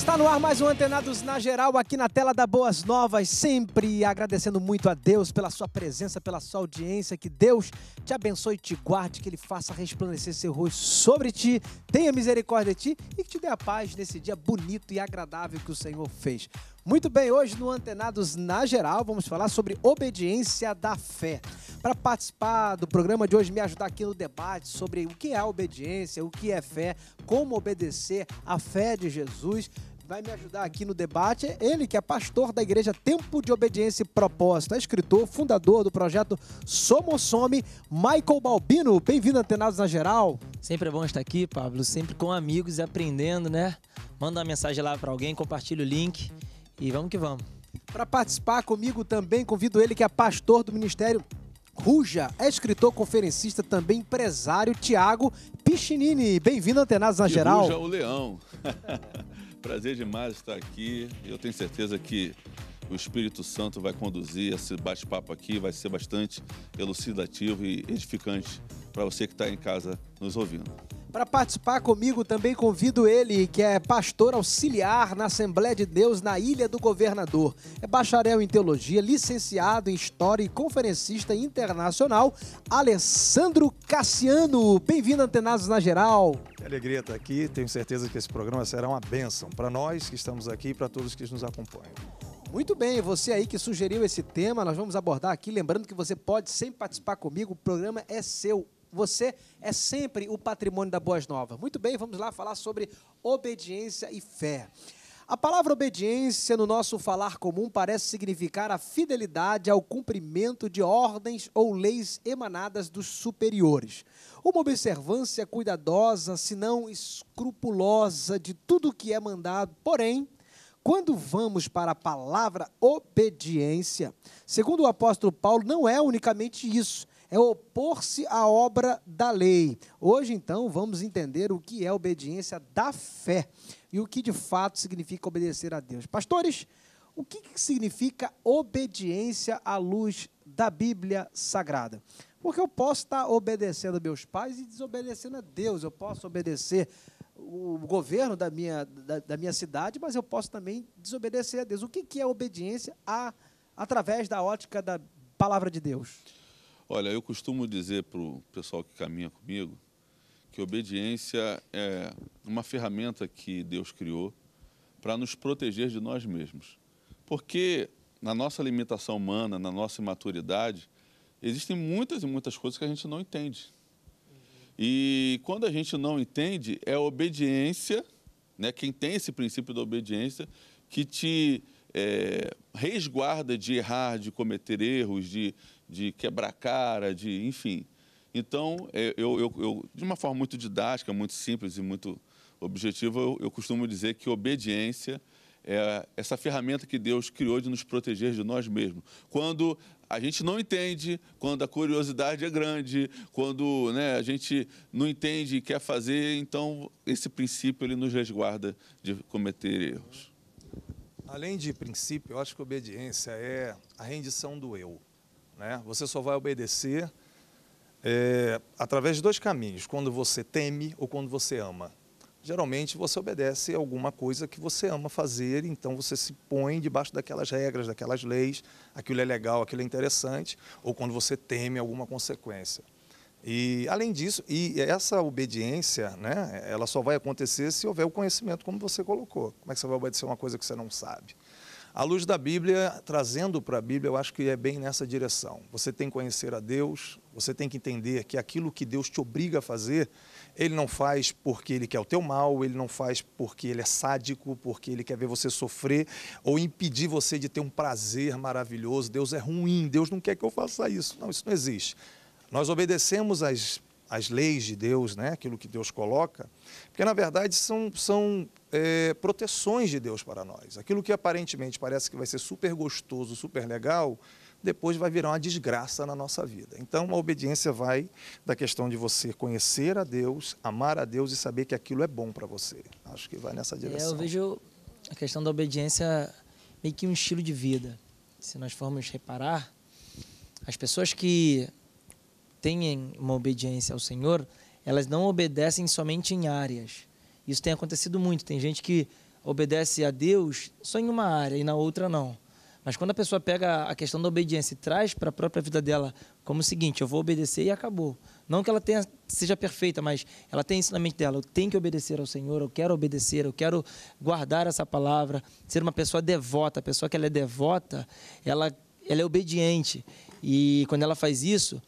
Está no ar mais um Antenados na Geral, aqui na tela da Boas Novas, sempre agradecendo muito a Deus pela sua presença, pela sua audiência, que Deus te abençoe e te guarde, que Ele faça resplandecer seu rosto sobre ti, tenha misericórdia de ti e que te dê a paz nesse dia bonito e agradável que o Senhor fez. Muito bem, hoje no Antenados na Geral vamos falar sobre obediência da fé. Para participar do programa de hoje, me ajudar aqui no debate sobre o que é obediência, o que é fé, como obedecer a fé de Jesus, vai me ajudar aqui no debate ele, que é pastor da igreja Tempo de Obediência e Proposta, escritor, fundador do projeto Somosome, Michael Balbino. Bem-vindo, Antenados na Geral. Sempre é bom estar aqui, Pablo, sempre com amigos e aprendendo, né? Manda uma mensagem lá para alguém, compartilha o link e vamos que vamos. Para participar comigo também, convido ele, que é pastor do Ministério Ruja, é escritor, conferencista, também empresário, Tiago Pichinini. Bem-vindo, Antenados na Geral. Ruja, o leão. Prazer demais estar aqui. Eu tenho certeza que o Espírito Santo vai conduzir esse bate-papo aqui, vai ser bastante elucidativo e edificante para você que está em casa nos ouvindo. Para participar comigo também convido ele, que é pastor auxiliar na Assembleia de Deus na Ilha do Governador. É bacharel em teologia, licenciado em história e conferencista internacional, Alessandro Cassiano. Bem-vindo, Antenados na Geral. Alegria estar aqui. Tenho certeza que esse programa será uma bênção para nós que estamos aqui e para todos que nos acompanham. Muito bem, você aí que sugeriu esse tema, nós vamos abordar aqui. Lembrando que você pode sempre participar comigo, o programa é seu. Você é sempre o patrimônio da Boas Novas. Muito bem, vamos lá falar sobre obediência e fé. A palavra obediência no nosso falar comum parece significar a fidelidade ao cumprimento de ordens ou leis emanadas dos superiores. Uma observância cuidadosa, se não escrupulosa, de tudo o que é mandado. Porém, quando vamos para a palavra obediência, segundo o apóstolo Paulo, não é unicamente isso, é opor-se à obra da lei. Hoje, então, vamos entender o que é obediência da fé e o que de fato significa obedecer a Deus. Pastores, o que significa obediência à luz da Bíblia Sagrada? Porque eu posso estar obedecendo a meus pais e desobedecendo a Deus, eu posso obedecer o governo da minha, da, da minha cidade, mas eu posso também desobedecer a Deus. O que, que é obediência a, através da ótica da palavra de Deus? Olha, eu costumo dizer para o pessoal que caminha comigo que obediência é uma ferramenta que Deus criou para nos proteger de nós mesmos. Porque na nossa limitação humana, na nossa imaturidade, existem muitas e muitas coisas que a gente não entende. E quando a gente não entende, é a obediência, né, quem tem esse princípio da obediência, que te é, resguarda de errar, de cometer erros, de, de quebrar cara, de enfim. Então, é, eu, eu, eu, de uma forma muito didática, muito simples e muito objetiva, eu, eu costumo dizer que obediência é essa ferramenta que Deus criou de nos proteger de nós mesmos. Quando a gente não entende, quando a curiosidade é grande, quando né, a gente não entende e quer fazer, então esse princípio ele nos resguarda de cometer erros. Além de princípio, eu acho que obediência é a rendição do eu. Né? Você só vai obedecer é, através de dois caminhos: quando você teme ou quando você ama. Geralmente você obedece a alguma coisa que você ama fazer, então você se põe debaixo daquelas regras, daquelas leis, aquilo é legal, aquilo é interessante, ou quando você teme alguma consequência. E além disso, e essa obediência, né, ela só vai acontecer se houver o conhecimento, como você colocou. Como é que você vai obedecer uma coisa que você não sabe? À luz da Bíblia, trazendo para a Bíblia, eu acho que é bem nessa direção. Você tem que conhecer a Deus, você tem que entender que aquilo que Deus te obriga a fazer, Ele não faz porque Ele quer o teu mal, Ele não faz porque Ele é sádico, porque Ele quer ver você sofrer ou impedir você de ter um prazer maravilhoso. Deus é ruim, Deus não quer que eu faça isso. Não, isso não existe. Nós obedecemos às às leis de Deus, né? aquilo que Deus coloca, porque na verdade são, são é, proteções de Deus para nós. Aquilo que aparentemente parece que vai ser super gostoso, super legal, depois vai virar uma desgraça na nossa vida. Então a obediência vai da questão de você conhecer a Deus, amar a Deus e saber que aquilo é bom para você. Acho que vai nessa direção. É, eu vejo a questão da obediência meio que um estilo de vida. Se nós formos reparar, as pessoas que têm uma obediência ao Senhor, elas não obedecem somente em áreas. Isso tem acontecido muito. Tem gente que obedece a Deus só em uma área e na outra não. Mas quando a pessoa pega a questão da obediência e traz para a própria vida dela como o seguinte, eu vou obedecer e acabou. Não que ela tenha, seja perfeita, mas ela tem isso na mente dela. Eu tenho que obedecer ao Senhor, eu quero obedecer, eu quero guardar essa palavra, ser uma pessoa devota. A pessoa que ela é devota, ela, ela é obediente. E quando ela faz isso,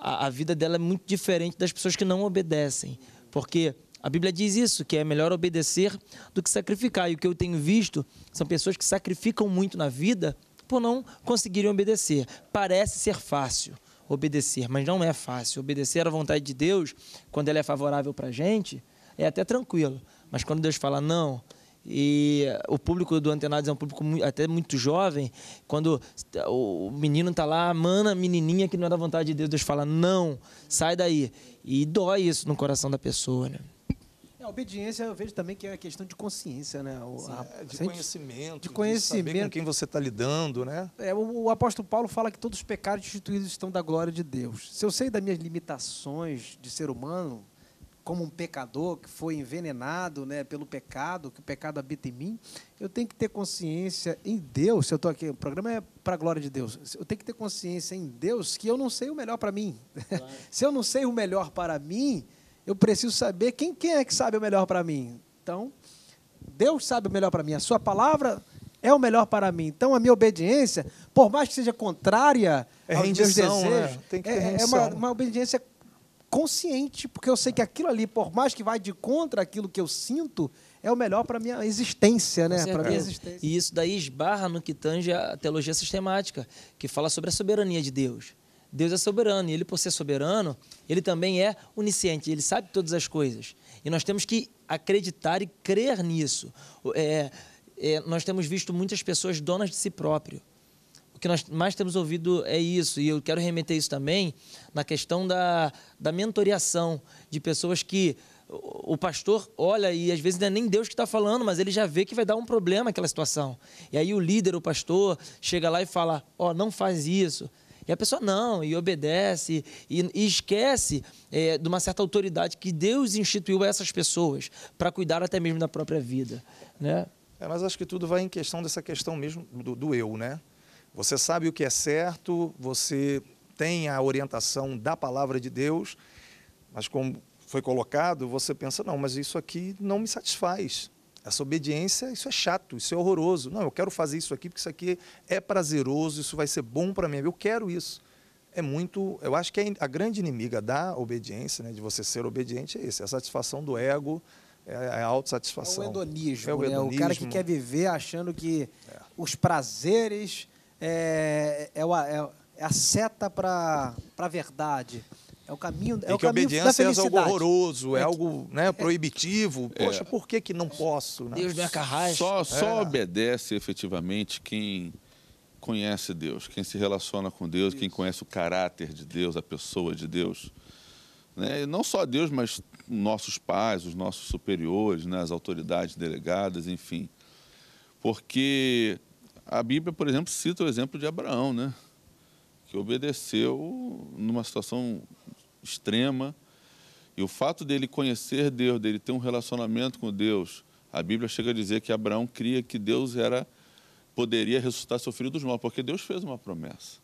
a, a vida dela é muito diferente das pessoas que não obedecem. Porque a Bíblia diz isso, que é melhor obedecer do que sacrificar. E o que eu tenho visto são pessoas que sacrificam muito na vida por não conseguirem obedecer. Parece ser fácil obedecer, mas não é fácil. Obedecer à vontade de Deus, quando ela é favorável para a gente, é até tranquilo. Mas quando Deus fala não, e eh, o público do Antenados é um público até muito jovem. Quando eh, o menino está lá, mana, menininha, que não é da vontade de Deus, Deus fala, não, sai daí. E dói isso no coração da pessoa, né? É, a obediência eu vejo também que é questão de consciência, né? O, Sim, a, é, de conhecimento. De conhecimento. De saber com quem você está lidando, né? É, o, o, apóstolo Paulo fala que todos os pecados instituídos estão da glória de Deus. Se eu sei das minhas limitações de ser humano, como um pecador que foi envenenado né, pelo pecado, que o pecado habita em mim, eu tenho que ter consciência em Deus. Se eu estou aqui, o programa é para a glória de Deus. Eu tenho que ter consciência em Deus que eu não sei o melhor para mim. Claro. Se eu não sei o melhor para mim, eu preciso saber quem, quem é que sabe o melhor para mim. Então, Deus sabe o melhor para mim. A Sua palavra é o melhor para mim. Então, a minha obediência, por mais que seja contrária é aos desejo, meus né? desejos, né? é, é uma, uma obediência consciente, porque eu sei que aquilo ali, por mais que vá de contra aquilo que eu sinto, é o melhor para minha existência, né? Para minha existência. E isso daí esbarra no que tange a teologia sistemática, que fala sobre a soberania de Deus. Deus é soberano e ele por ser soberano, ele também é onisciente, ele sabe todas as coisas. E nós temos que acreditar e crer nisso. É, é, nós temos visto muitas pessoas donas de si próprio que nós mais temos ouvido é isso, e eu quero remeter isso também na questão da, da mentoriação de pessoas que o pastor olha e às vezes não é nem Deus que está falando, mas ele já vê que vai dar um problema aquela situação. E aí o líder, o pastor, chega lá e fala: Ó, oh, não faz isso. E a pessoa não, e obedece, e, e esquece é, de uma certa autoridade que Deus instituiu a essas pessoas para cuidar até mesmo da própria vida. Né? É, mas acho que tudo vai em questão dessa questão mesmo do, do eu, né? Você sabe o que é certo, você tem a orientação da palavra de Deus, mas como foi colocado, você pensa: não, mas isso aqui não me satisfaz. Essa obediência, isso é chato, isso é horroroso. Não, eu quero fazer isso aqui porque isso aqui é prazeroso, isso vai ser bom para mim. Eu quero isso. É muito. Eu acho que é a grande inimiga da obediência, né, de você ser obediente, é isso: é a satisfação do ego, é, é a autossatisfação. É o hedonismo. É o, hedonismo. Né? o cara que quer viver achando que é. os prazeres é, é, a, é, é a seta para a verdade. É o caminho, é e o que caminho obediência é algo horroroso, é, né, é algo né, proibitivo. É. Poxa, é. por que, que não posso? Né? Deus me é Só, é. só obedece efetivamente quem conhece Deus, quem se relaciona com Deus, Isso. quem conhece o caráter de Deus, a pessoa de Deus. Né? E não só Deus, mas nossos pais, os nossos superiores, né? as autoridades delegadas, enfim. Porque a Bíblia, por exemplo, cita o exemplo de Abraão, né? que obedeceu numa situação extrema. E o fato dele conhecer Deus, dele ter um relacionamento com Deus, a Bíblia chega a dizer que Abraão cria que Deus era poderia ressuscitar seu filho dos mortos, porque Deus fez uma promessa.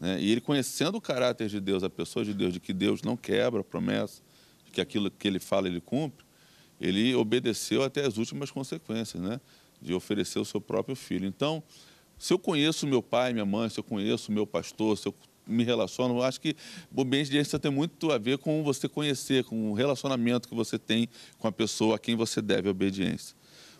Né? E ele conhecendo o caráter de Deus, a pessoa de Deus, de que Deus não quebra a promessa, de que aquilo que ele fala ele cumpre, ele obedeceu até as últimas consequências, né? de oferecer o seu próprio filho. Então, se eu conheço meu pai, minha mãe, se eu conheço meu pastor, se eu me relaciono, eu acho que o ambiente de gestão tem muito a ver com você conhecer, com o relacionamento que você tem com a pessoa a quem você deve a obediência.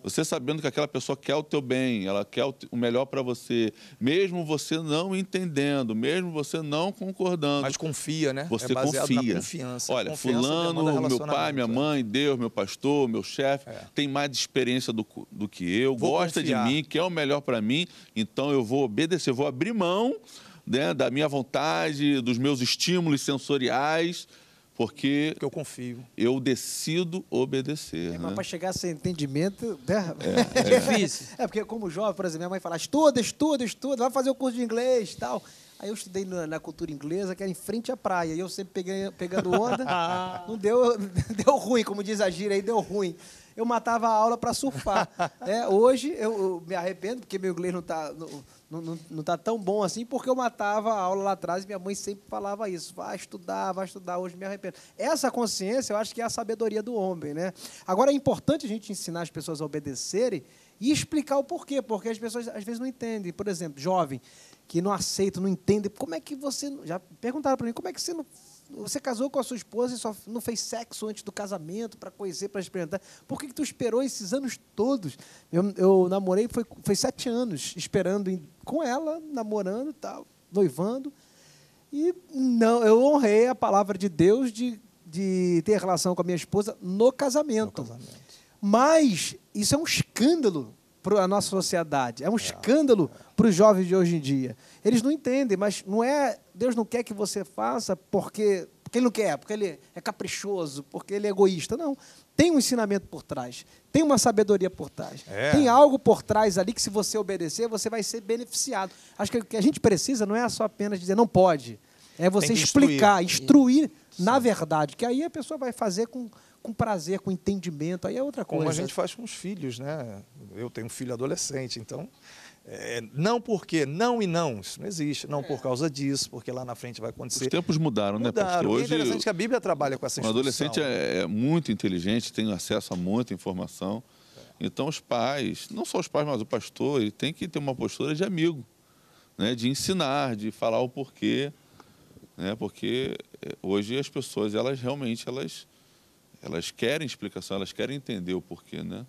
Você sabendo que aquela pessoa quer o teu bem, ela quer o melhor para você, mesmo você não entendendo, mesmo você não concordando. Mas confia, né? Você é confia. confiança. Olha, confiança fulano, meu pai, minha é. mãe, Deus, meu pastor, meu chefe, é. tem mais experiência do, do que eu, vou gosta confiar. de mim, quer o melhor para mim, então eu vou obedecer, vou abrir mão né, da minha vontade, dos meus estímulos sensoriais porque, porque eu confio. Eu decido obedecer. É, mas né? para chegar a esse entendimento, né? é, é, difícil. É porque como jovem, por exemplo, minha mãe fala: estuda, estuda, estuda, vai fazer o curso de inglês, tal. Aí eu estudei na, na, cultura inglesa, que era em frente à praia. E eu sempre peguei, pegando onda. não deu, deu ruim, como diz a gira aí, deu ruim eu matava a aula para surfar. É, hoje eu, eu, me arrependo, porque meu inglês não está não, não, não tá tão bom assim, porque eu matava a aula lá atrás e minha mãe sempre falava isso: vai estudar, vai estudar, hoje me arrependo. Essa consciência eu acho que é a sabedoria do homem. Né? Agora é importante a gente ensinar as pessoas a obedecerem e explicar o porquê, porque as pessoas às vezes não entendem. Por exemplo, jovem que não aceita, não entende, como é que você. Já perguntaram para mim, como é que você não você casou com a sua esposa e só não fez sexo antes do casamento para conhecer, para experimentar. Por que, que tu esperou esses anos todos? Eu, eu namorei, foi, foi sete anos esperando em, com ela, namorando, tal, noivando. E não, eu honrei a palavra de Deus de, de ter relação com a minha esposa no casamento. No casamento. Mas isso é um escândalo para a nossa sociedade. É um é. escândalo para os jovens de hoje em dia. Eles não entendem, mas não é. Deus não quer que você faça porque, porque ele não quer, porque ele é caprichoso, porque ele é egoísta. Não. Tem um ensinamento por trás, tem uma sabedoria por trás, é. tem algo por trás ali que, se você obedecer, você vai ser beneficiado. Acho que o que a gente precisa não é só apenas dizer não pode, é você explicar, instruir, instruir na verdade, que aí a pessoa vai fazer com, com prazer, com entendimento, aí é outra coisa. Como a gente faz com os filhos, né? eu tenho um filho adolescente, então é, não porque, não e não, isso não existe. Não por é. causa disso, porque lá na frente vai acontecer. Os tempos mudaram, mudaram. né, pastor? É hoje, é interessante que a Bíblia trabalha com essa instrução. O adolescente é, é muito inteligente, tem acesso a muita informação. É. Então, os pais, não só os pais, mas o pastor, ele tem que ter uma postura de amigo, né, de ensinar, de falar o porquê. Né, porque eh, hoje as pessoas, elas realmente, elas, elas querem explicação, elas querem entender o porquê, né?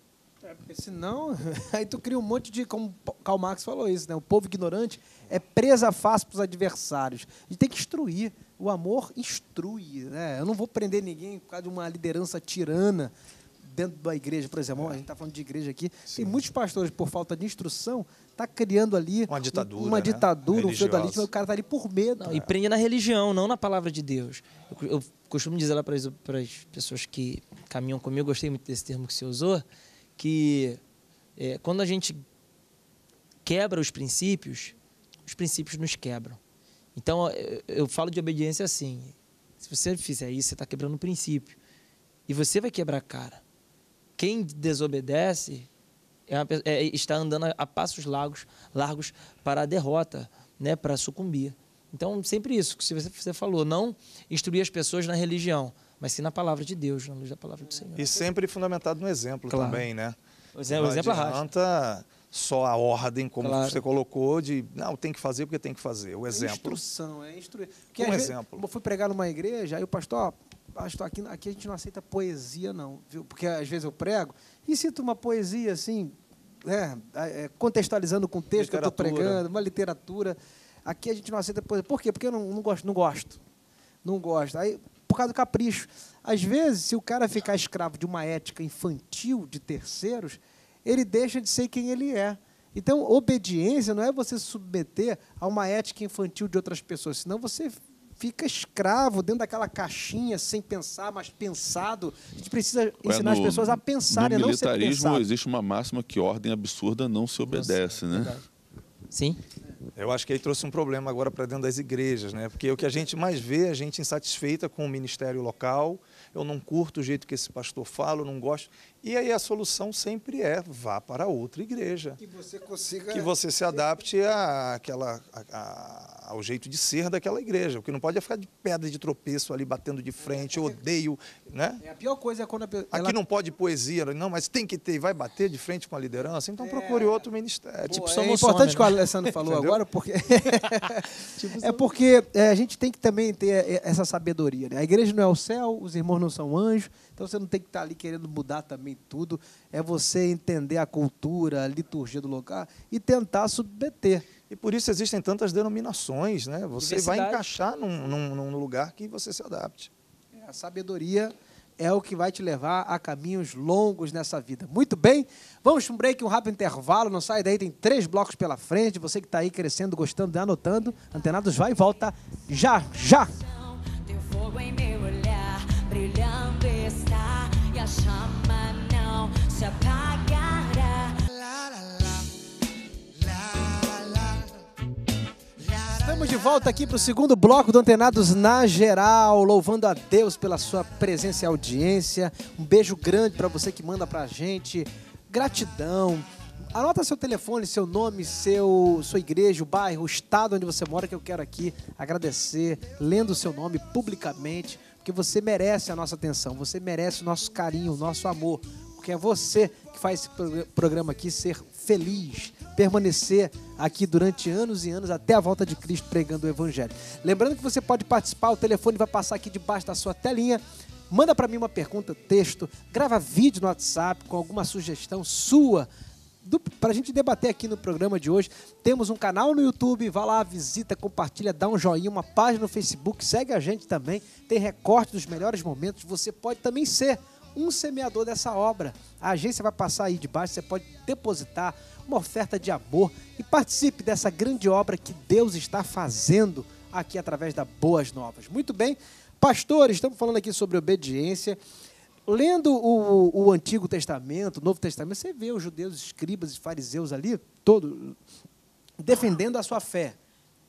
É, porque senão, aí tu cria um monte de. Como Karl Marx falou isso, né? O povo ignorante é presa fácil para os adversários. A gente tem que instruir. O amor instrui. Né? Eu não vou prender ninguém por causa de uma liderança tirana dentro da igreja, por exemplo, é. a gente está falando de igreja aqui, Sim. tem muitos pastores, por falta de instrução, tá criando ali uma ditadura, uma né? ditadura um feudalismo, o cara está ali por medo. Não, E prende na religião, não na palavra de Deus. Eu, eu costumo dizer lá para as pessoas que caminham comigo, gostei muito desse termo que você usou, que é, quando a gente quebra os princípios, os princípios nos quebram. Então, eu, falo de obediência assim. Se você fizer isso, você está quebrando o princípio. E você vai quebrar a cara. Quem desobedece é uma, é, está andando a, a passos largos, largos para a derrota, né, para sucumbir. Então, sempre isso que você falou, não instruir as pessoas na religião mas sim na palavra de Deus, na luz da palavra do Senhor. E sempre fundamentado no exemplo claro. também, né? O exemplo, Não exemplo é adianta arrasta. só a ordem, como claro. você colocou, de não, tem que fazer porque tem que fazer. O é exemplo. É instrução, é instruir. um exemplo. Vezes, eu fui pregar numa igreja, aí o pastor, pastor aqui, aqui a gente não aceita poesia, não, viu? Porque às vezes eu prego e cito uma poesia assim, é, é, contextualizando com o texto literatura. que eu estou pregando, uma literatura. Aqui a gente não aceita poesia. Por quê? Porque eu não, não gosto, não gosto. Não gosto. Aí por causa do capricho. Às vezes, se o cara ficar escravo de uma ética infantil de terceiros, ele deixa de ser quem ele é. Então, obediência não é você se submeter a uma ética infantil de outras pessoas, senão você fica escravo dentro daquela caixinha sem pensar, mas pensado. A gente precisa é, ensinar no, as pessoas a pensarem, no não ser pensadas. No militarismo existe uma máxima que ordem absurda não se obedece, Nossa, né? Sim. Eu acho que aí trouxe um problema agora para dentro das igrejas, né? Porque o que a gente mais vê é a gente insatisfeita com o ministério local. Eu não curto o jeito que esse pastor fala, eu não gosto. E aí a solução sempre é vá para outra igreja. Que você consiga. Que você se adapte à àquela, ao jeito de ser daquela igreja. O que não pode é ficar de pedra de tropeço ali batendo de frente, é, eu é. odeio. Né? É a pior coisa é quando a pessoa. Aqui ela... não pode poesia, não, mas tem que ter, vai bater de frente com a liderança, então é... procure outro ministério. Tipo Boa, é importante o que o Alessandro falou agora, porque. Tipo é porque é, a gente tem que também ter é, essa sabedoria. Né? A igreja não é o céu, os irmãos não são anjos então você não tem que estar ali querendo mudar também tudo. É você entender a cultura, a liturgia do lugar e tentar submeter. E por isso existem tantas denominações, né? Você vai encaixar num, num, num lugar que você se adapte. É, a sabedoria é o que vai te levar a caminhos longos nessa vida. Muito bem, vamos para um break, um rápido intervalo, não sai daí, tem três blocos pela frente. Você que está aí crescendo, gostando, anotando, antenados vai e volta já, já. Teu fogo em mim a chama, não se apagará. Estamos de volta aqui para o segundo bloco do Antenados na Geral, louvando a Deus pela sua presença e audiência. Um beijo grande para você que manda para a gente. Gratidão. Anota seu telefone, seu nome, seu, sua igreja, o bairro, o estado onde você mora, que eu quero aqui agradecer, lendo o seu nome publicamente porque você merece a nossa atenção, você merece o nosso carinho, o nosso amor. Porque é você que faz esse programa aqui ser feliz, permanecer aqui durante anos e anos até a volta de Cristo pregando o Evangelho. Lembrando que você pode participar, o telefone vai passar aqui debaixo da sua telinha. Manda para mim uma pergunta, texto, grava vídeo no WhatsApp com alguma sugestão sua para a gente debater aqui no programa de hoje. Temos um canal no YouTube, vá lá, visita, compartilha, dá um joinha, uma página no Facebook, segue a gente também. Tem recorte dos melhores momentos. Você pode também ser um semeador dessa obra. A agência vai passar aí de baixo. você pode depositar uma oferta de amor e participe dessa grande obra que Deus está fazendo aqui através da Boas Novas. Muito bem, pastores, estamos falando aqui sobre obediência lendo o, o Antigo Testamento, o Novo Testamento, você vê os judeus, escribas e fariseus ali, todos defendendo a sua fé,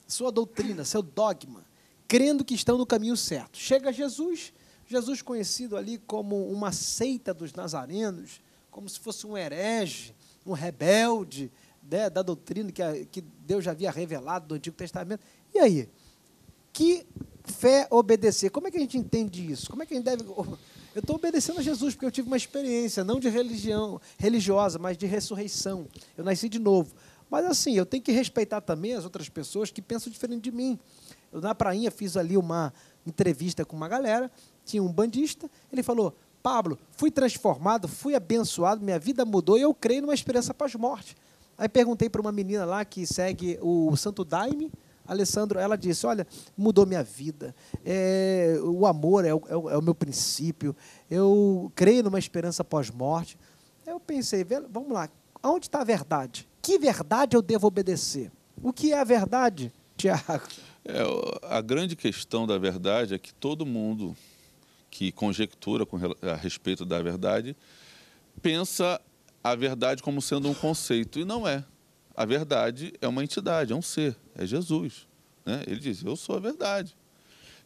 sua doutrina, seu dogma, crendo que estão no caminho certo. Chega Jesus, Jesus conhecido ali como uma seita dos nazarenos, como se fosse um herege, um rebelde né, da doutrina que, a, que Deus já havia revelado do Antigo Testamento. E aí? Que fé obedecer? Como é que a gente entende isso? Como é que a gente deve eu estou obedecendo a Jesus porque eu tive uma experiência, não de religião religiosa, mas de ressurreição. Eu nasci de novo. Mas assim, eu tenho que respeitar também as outras pessoas que pensam diferente de mim. Eu na prainha fiz ali uma entrevista com uma galera, tinha um bandista, ele falou: Pablo, fui transformado, fui abençoado, minha vida mudou e eu creio numa experiência pós-morte". Aí perguntei para uma menina lá que segue o Santo Daime, Alessandro, ela disse: Olha, mudou minha vida. É, o amor é o, é, o, é o, meu princípio. Eu creio numa esperança pós-morte. Eu pensei: Vamos lá, onde está a verdade? Que verdade eu devo obedecer? O que é a verdade, Tiago? É, a grande questão da verdade é que todo mundo que conjectura com, a respeito da verdade pensa a verdade como sendo um conceito e não é. A verdade é uma entidade, é um ser. É Jesus. Né? Ele diz: Eu sou a verdade.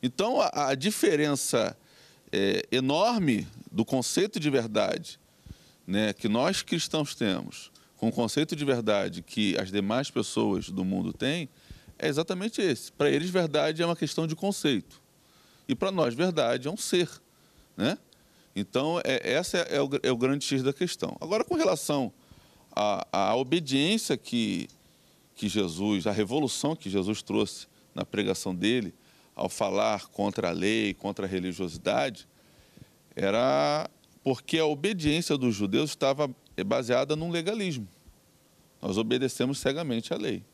Então, a, a diferença é, enorme do conceito de verdade né, que nós cristãos temos com o conceito de verdade que as demais pessoas do mundo têm é exatamente esse. Para eles, verdade é uma questão de conceito. E para nós, verdade é um ser. Né? Então, é, essa é, é, o, é o grande X da questão. Agora, com relação à, à obediência que que Jesus, a revolução que Jesus trouxe na pregação dele, ao falar contra a lei, contra a religiosidade, era porque a obediência dos judeus estava é, baseada num legalismo. Nós obedecemos cegamente à lei.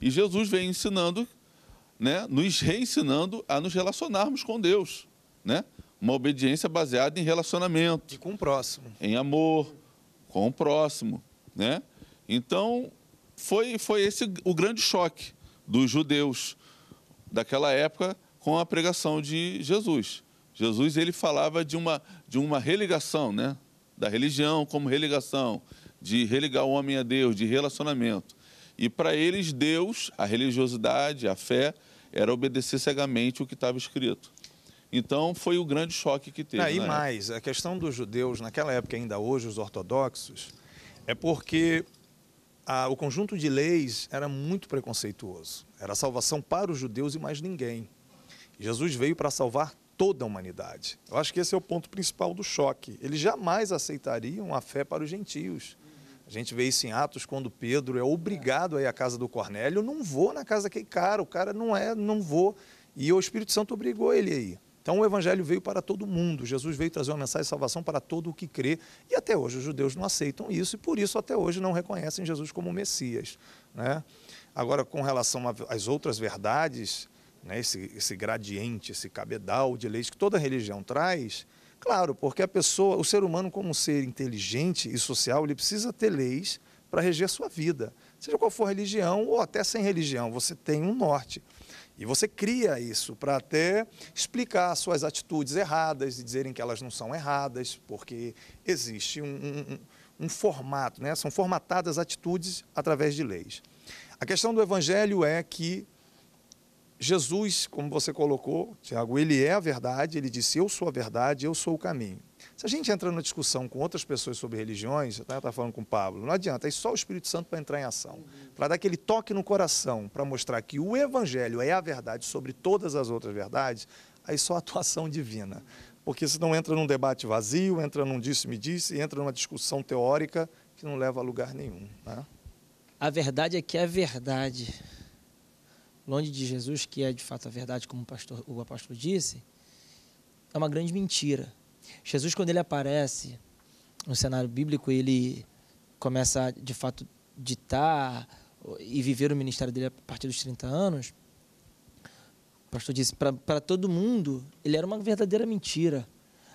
E Jesus vem ensinando, né, nos reensinando a nos relacionarmos com Deus, né? Uma obediência baseada em relacionamento. E com o próximo. Em amor, com o próximo, né? Então, foi, foi esse o grande choque dos judeus daquela época com a pregação de Jesus. Jesus ele falava de uma, de uma religação, né? da religião como religação, de religar o homem a Deus, de relacionamento. E para eles, Deus, a religiosidade, a fé, era obedecer cegamente o que estava escrito. Então, foi o grande choque que teve. Aí né? mais, época. a questão dos judeus, naquela época ainda hoje, os ortodoxos, é porque a, o conjunto de leis era muito preconceituoso. Era salvação para os judeus e mais ninguém. Jesus veio para salvar toda a humanidade. Eu acho que esse é o ponto principal do choque. Eles jamais aceitariam a fé para os gentios. A gente vê isso em Atos quando Pedro é obrigado a ir à casa do Cornélio. não vou na casa daquele é cara, o cara não é, não vou. E o Espírito Santo obrigou ele a ir. Então o evangelho veio para todo mundo. Jesus veio trazer uma mensagem de salvação para todo o que crê. E até hoje os judeus não aceitam isso e por isso até hoje não reconhecem Jesus como Messias. Né? Agora, com relação às outras verdades, né, esse, esse gradiente, esse cabedal de leis que toda religião traz, claro, porque a pessoa, o ser humano como um ser inteligente e social, ele precisa ter leis para reger sua vida. Seja qual for a religião ou até sem religião, você tem um norte. E você cria isso para até explicar suas atitudes erradas e dizerem que elas não são erradas, porque existe um, um, um formato, né? são formatadas atitudes através de leis. A questão do Evangelho é que Jesus, como você colocou, Tiago, ele é a verdade, ele disse: Eu sou a verdade, eu sou o caminho. Se a gente entra na discussão com outras pessoas sobre religiões, né, eu estava falando com o Pablo, não adianta, é só o Espírito Santo para entrar em ação, uhum. para dar aquele toque no coração, para mostrar que o Evangelho é a verdade sobre todas as outras verdades, aí só a atuação divina. Porque senão entra num debate vazio, entra num disse-me-disse, entra numa discussão teórica que não leva a lugar nenhum. Né? A verdade é que a é verdade, longe de Jesus, que é de fato a verdade, como o, pastor, o apóstolo disse, é uma grande mentira Jesus, quando ele aparece no cenário bíblico, ele começa, a, de fato, ditar e viver o ministério dele a partir dos 30 anos. O pastor disse, para todo mundo, ele era uma verdadeira mentira.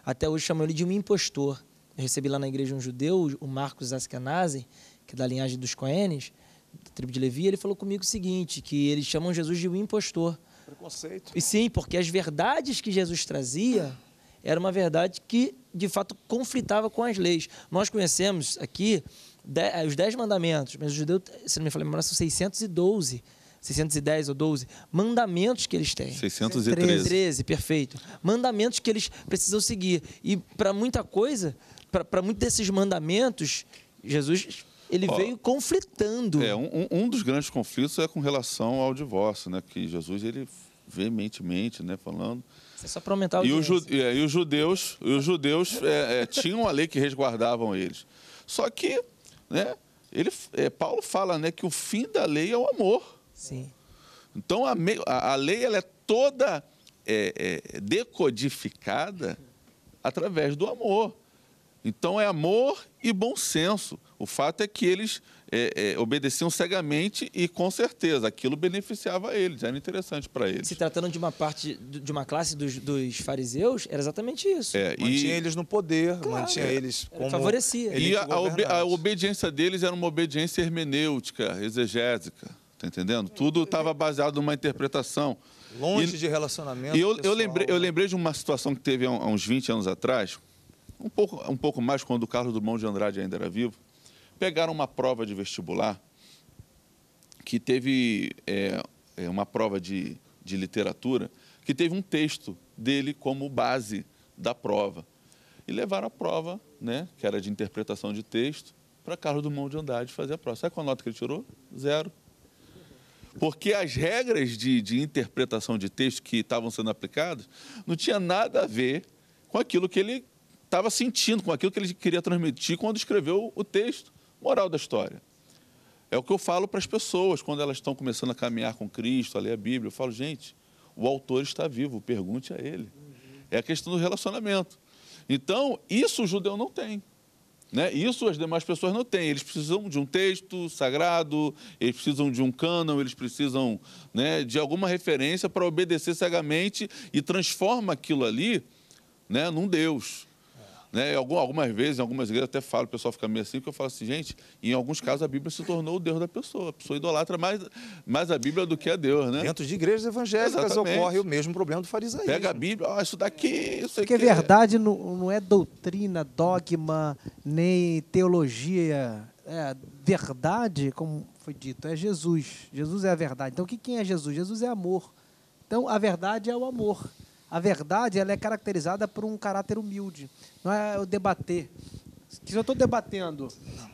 Até hoje chamam ele de um impostor. Eu recebi lá na igreja um judeu, o Marcos Askenazen, que é da linhagem dos Coenes, da tribo de Levi, ele falou comigo o seguinte, que eles chamam Jesus de um impostor. Preconceito. E sim, porque as verdades que Jesus trazia era uma verdade que, de fato, conflitava com as leis. Nós conhecemos aqui eh, os dez mandamentos, mas os judeus, se não me falha memória, são 612 610 ou 12, mandamentos que eles têm. 613. 13, perfeito. Mandamentos que eles precisam seguir. E para muita coisa, para muitos desses mandamentos, Jesus ele Ó, veio conflitando. É, um, um dos grandes conflitos é com relação ao divórcio, né? Que Jesus ele veementemente, né, falando é só para aumentar e, o é, e, os judeus, os judeus é, é, tinham a lei que resguardavam eles. Só que, né, ele, é, Paulo fala né, que o fim da lei é o amor. Sim. Então, a, a, a lei ela é toda é, decodificada através do amor. Então, é amor e bom senso. O fato é que eles é, é, obedeciam cegamente e, com certeza, aquilo beneficiava eles, era interessante para eles. Se tratando de uma parte, de uma classe dos, dos fariseus, era exatamente isso. É, mantinha e... eles no poder, claro, mantinha eles como... Favorecia. E a, a, a obediência deles era uma obediência hermenêutica, exegésica, tá entendendo? Tudo estava baseado numa interpretação. Longe e, de relacionamento E eu, pessoal, eu, lembrei, né? eu lembrei de uma situação que teve há uns 20 anos atrás, um pouco, um pouco mais, quando o Carlos Dumont de Andrade ainda era vivo, pegaram uma prova de vestibular que teve é, é, uma prova de, de literatura que teve um texto dele como base da prova. E levaram a prova, né, que era de interpretação de texto, para Carlos Dumont de Andrade fazer a prova. Sabe qual nota que ele tirou? Zero. Porque as regras de, de interpretação de texto que estavam sendo aplicadas não tinha nada a ver com aquilo que ele estava sentindo, com aquilo que ele queria transmitir quando escreveu o texto. Moral da história. É o que eu falo para as pessoas quando elas estão começando a caminhar com Cristo, a ler a Bíblia. Eu falo, gente, o autor está vivo, pergunte a ele. É a questão do relacionamento. Então, isso o judeu não tem. Né? Isso as demais pessoas não têm. Eles precisam de um texto sagrado, eles precisam de um cânon, eles precisam né, de alguma referência para obedecer cegamente e transforma aquilo ali né, num Deus. Né? Algumas vezes, em algumas igrejas, até falo, o pessoal fica meio assim, porque eu falo assim, gente, em alguns casos a Bíblia se tornou o Deus da pessoa. A pessoa idolatra mais, mais a Bíblia do que a Deus, né? Dentro de igrejas evangélicas Exatamente. ocorre o mesmo problema do farisaísmo. Pega a Bíblia, oh, isso daqui, isso Porque é verdade não, não é doutrina, dogma, nem teologia. É, verdade, como foi dito, é Jesus. Jesus é a verdade. Então, o que é Jesus? Jesus é amor. Então, a verdade é o amor a verdade ela é caracterizada por um caráter humilde. Não é o debater. Se eu estou debatendo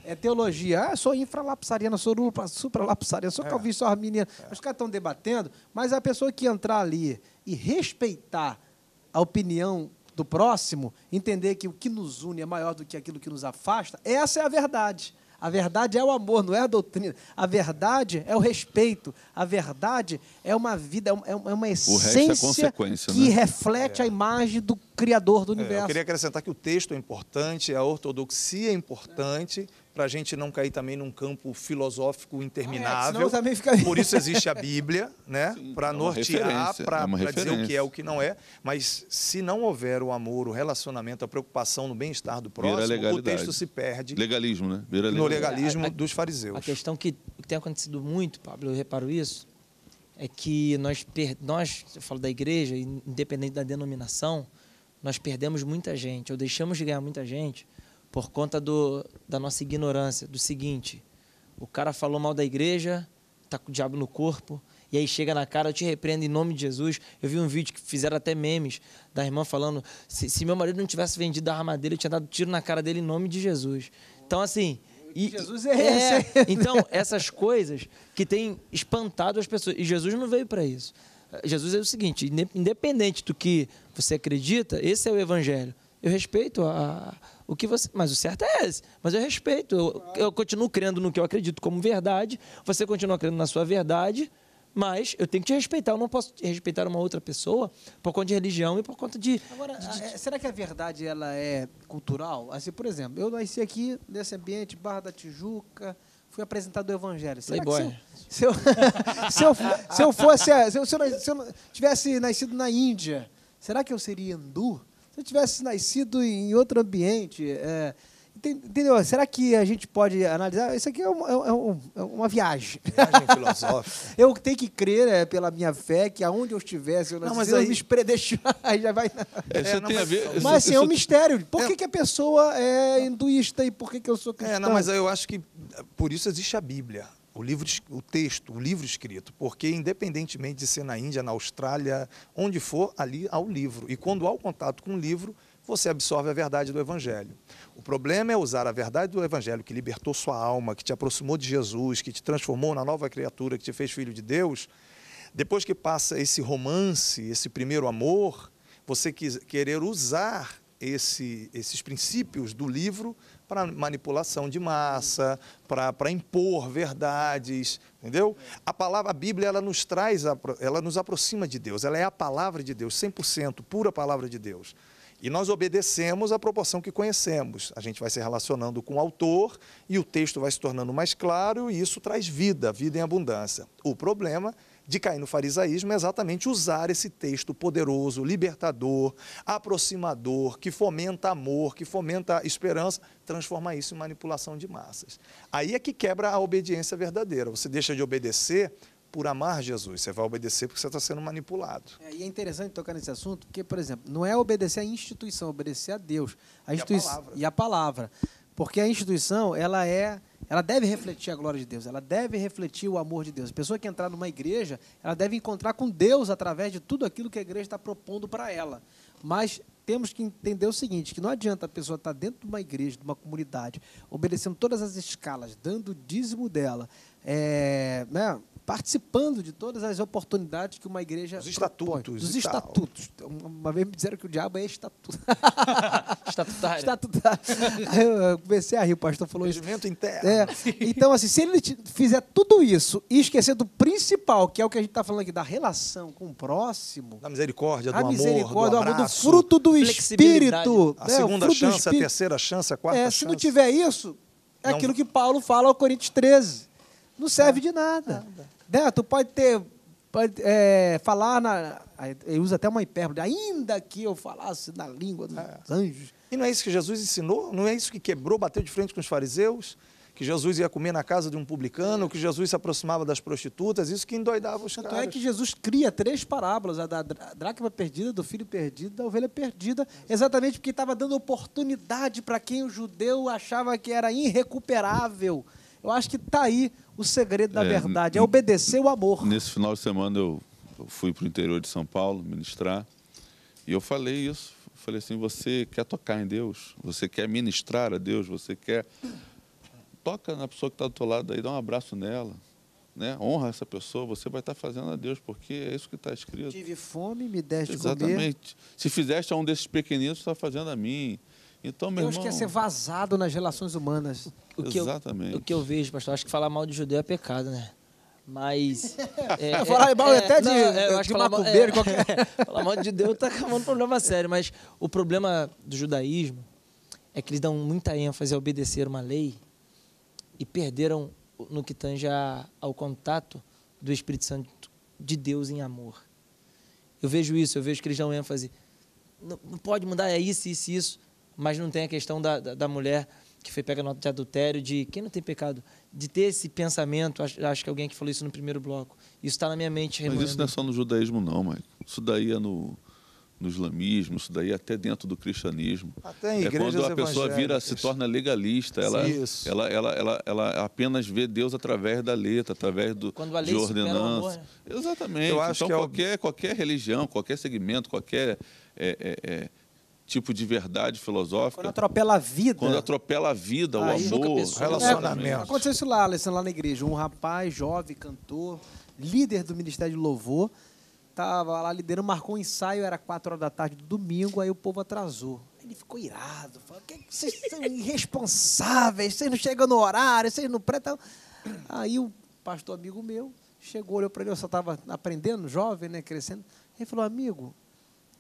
é teologia, ah, sou infralapsariana, sou supralapsariana, sou é. calvista, sou arminiano. É. Os caras estão debatendo, mas a pessoa que entrar ali e respeitar a opinião do próximo, entender que o que nos une é maior do que aquilo que nos afasta, essa é a verdade. A verdade é o amor, não é a doutrina. A verdade é o respeito. A verdade é uma vida, é, é, é uma é essência é que né? reflete é. a imagem do Criador do universo. eu queria acrescentar que o texto é importante, a ortodoxia é importante para a gente não cair também num campo filosófico interminável. Ah, é, fica... Por isso existe a Bíblia, né? Para é nortear, para é dizer o que é, o que não é. Mas se não houver o amor, o relacionamento, a preocupação no bem-estar do próximo, o texto se perde. Legalismo, né? Legalismo. No legalismo a, dos fariseus. A questão que tem acontecido muito, Pablo, eu reparo isso, é que nós, nós eu falo da igreja, independente da denominação, nós perdemos muita gente, ou deixamos de ganhar muita gente por conta do, da nossa ignorância, do seguinte, o cara falou mal da igreja, tá com o diabo no corpo, e aí chega na cara, eu te repreendo em nome de Jesus. Eu vi um vídeo que fizeram até memes da irmã falando, se, se meu marido não tivesse vendido a arma eu tinha dado tiro na cara dele em nome de Jesus. Então assim, e, Jesus é, é esse. Então, essas coisas que têm espantado as pessoas. E Jesus não veio para isso. Jesus é o seguinte: independente do que você acredita, esse é o Evangelho. Eu respeito a, o que você. Mas o certo é esse. Mas eu respeito. Eu, eu continuo crendo no que eu acredito como verdade. Você continua crendo na sua verdade. Mas eu tenho que te respeitar. Eu não posso respeitar uma outra pessoa por conta de religião e por conta de. Agora, de, é, de... será que a verdade ela é cultural? Assim, por exemplo, eu nasci aqui nesse ambiente, Barra da Tijuca, fui apresentado do Evangelho. Será Playboy. Se eu, se, eu, se, eu, se eu fosse. Se eu, se eu, se eu tivesse nascido na Índia, será que eu seria hindu? Se eu tivesse nascido em outro ambiente. É, entendeu? Será que a gente pode analisar? Isso aqui é, é, é, é uma viagem. Viagem filosófica. eu tenho que crer é, pela minha fé que aonde eu estivesse, eu nasci, não, mas aí... eu me predestinar. já vai... É, isso não, tem mas... a ver... Mas assim, isso... é um mistério. Por que, que a pessoa é hinduísta e por que, que eu sou cristão? É, não, mas eu acho que por isso existe a Bíblia o, livro, o texto, o livro escrito, porque independentemente de ser na Índia, na Austrália, onde for, ali há o livro. E quando há o contato com o livro, você absorve a verdade do Evangelho. O problema é usar a verdade do Evangelho, que libertou sua alma, que te aproximou de Jesus, que te transformou na nova criatura, que te fez filho de Deus. Depois que passa esse romance, esse primeiro amor, você querer usar esse, esses princípios do livro para manipulação de massa, para impor verdades, entendeu? A palavra a Bíblia ela nos traz, ela nos aproxima de Deus, ela é a palavra de Deus, 100% pura palavra de Deus. E nós obedecemos à proporção que conhecemos. A gente vai se relacionando com o autor e o texto vai se tornando mais claro e isso traz vida, vida em abundância. O problema é de cair no farisaísmo é exatamente usar esse texto poderoso, libertador, aproximador, que fomenta amor, que fomenta esperança, transformar isso em manipulação de massas. Aí é que quebra a obediência verdadeira. Você deixa de obedecer por amar Jesus. Você vai obedecer porque você está sendo manipulado. É, e é interessante tocar nesse assunto, porque, por exemplo, não é obedecer à instituição, é obedecer a Deus. A instituição e a palavra. Porque a instituição, ela é ela deve refletir a glória de Deus, ela deve refletir o amor de Deus. A pessoa que entrar numa igreja, ela deve encontrar com Deus através de tudo aquilo que a igreja está propondo para ela. Mas temos que entender o seguinte, que não adianta a pessoa estar dentro de uma igreja, de uma comunidade, obedecendo todas as escalas, dando o dízimo dela, é, né, participando de todas as oportunidades que uma igreja Os propõe. estatutos. Dos estatutos. Então, uma vez me disseram que o diabo é estatuto. Estatutário. Estatutário. eu comecei a rir, o pastor falou Regimento isso. interno. É. Então, assim, se ele fizer tudo isso e esquecer do principal, que é o que a gente está falando aqui, da relação com o próximo. Da misericórdia, do a misericórdia, amor, do, abraço, do fruto do Espírito. A né? segunda chance, a terceira chance, a quarta é, chance. Se não tiver isso, é não. aquilo que Paulo fala ao Coríntios 13 não serve de nada. nada. Né? Tu pode ter. Pode, é, falar na. Ele usa até uma hipérbole, ainda que eu falasse na língua dos é. anjos. E não é isso que Jesus ensinou? Não é isso que quebrou, bateu de frente com os fariseus? que Jesus ia comer na casa de um publicano, que Jesus se aproximava das prostitutas, isso que endoidava os Tanto é caras. é que Jesus cria três parábolas, a da dracma perdida, do filho perdido, da ovelha perdida, exatamente porque estava dando oportunidade para quem o judeu achava que era irrecuperável eu acho que está aí o segredo da é, verdade, é obedecer o amor. Nesse final de semana eu fui para o interior de São Paulo ministrar e eu falei isso. falei assim: você quer tocar em Deus, você quer ministrar a Deus, você quer. Toca na pessoa que está do teu lado aí, dá um abraço nela. Né? Honra essa pessoa, você vai estar tá fazendo a Deus, porque é isso que está escrito. Tive fome, me deste Exatamente. comer. Exatamente. Se fizeste a um desses pequeninos, está fazendo a mim. Então, meu Deus irmão... quer ser vazado nas relações humanas. O que Exatamente. Eu, o que eu vejo, pastor, acho que falar mal de judeu é pecado, né? Mas. É, falar é, mal é, até de, não, é, de falar macumbeiro, mal, é, qualquer. falar mal de Deus está acabando um problema sério. Mas o problema do judaísmo é que eles dão muita ênfase a obedecer uma lei e perderam no que tange ao contato do Espírito Santo de Deus em amor. Eu vejo isso, eu vejo que eles dão ênfase. Não, não pode mudar, é isso, isso, isso mas não tem a questão da, da, da mulher que foi pega nota de adultério, de quem não tem pecado, de ter esse pensamento, acho, acho que alguém que falou isso no primeiro bloco. Isso está na minha mente. Remorando. Mas isso não é só no judaísmo, não, mas Isso daí é no, no islamismo, isso daí é até dentro do cristianismo. Até em é quando a pessoa vira, se torna legalista, ela, isso. ela, ela, ela, ela apenas vê Deus através da letra, através do, quando a lei de ordenança. Amor, né? Exatamente. Eu acho então, que é qualquer, é... qualquer religião, qualquer segmento, qualquer. É, é, é tipo de verdade filosófica. Quando atropela a vida. Quando atropela a vida, Aí, o amor, o relacionamento. É, aconteceu isso lá, Alessandro, lá na igreja. Um rapaz, jovem, cantor, líder do Ministério de Louvor, estava lá liderando, marcou um ensaio, era 4 horas da tarde do domingo, aí o povo atrasou. Ele ficou irado, falou, é que, vocês são irresponsáveis, vocês não chegam no horário, vocês não pretam. Aí o pastor amigo meu chegou, olhou para ele, eu só estava aprendendo, jovem, né, crescendo. Ele falou, amigo,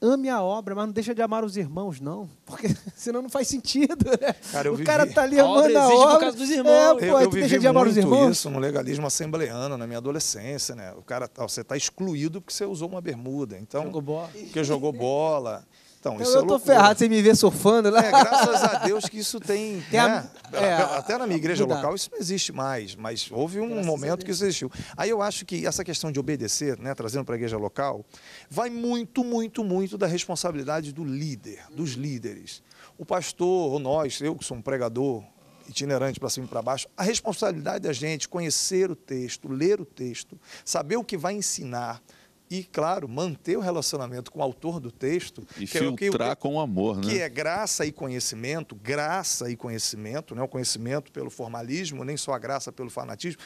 ame a obra, mas não deixa de amar os irmãos, não. Porque senão não faz sentido. Né? Cara, o vivi... cara tá ali amando a obra. obra. Por causa dos irmãos. É, pô, eu, eu vivi de amar os irmãos. isso no legalismo assembleano, na minha adolescência. né? O cara, ó, tá, você tá excluído porque você usou uma bermuda. Então, jogou bola. Porque jogou bola. Então, então isso é eu é tô loucura. ferrado, você me vê surfando né? lá. É, graças a Deus que isso tem. tem né? a... é, Até na minha igreja local isso não existe mais, mas houve um graças momento que isso existiu. Aí eu acho que essa questão de obedecer, né, trazendo para a igreja local, vai muito, muito, muito da responsabilidade do líder, dos uhum. líderes. O pastor, ou nós, eu que sou um pregador itinerante para cima e para baixo, a responsabilidade da gente conhecer o texto, ler o texto, saber o que vai ensinar e, claro, manter o relacionamento com o autor do texto. E que é filtrar é, que, com amor, né? Que é graça e conhecimento, graça e conhecimento, né? o conhecimento pelo formalismo, nem só a graça pelo fanatismo.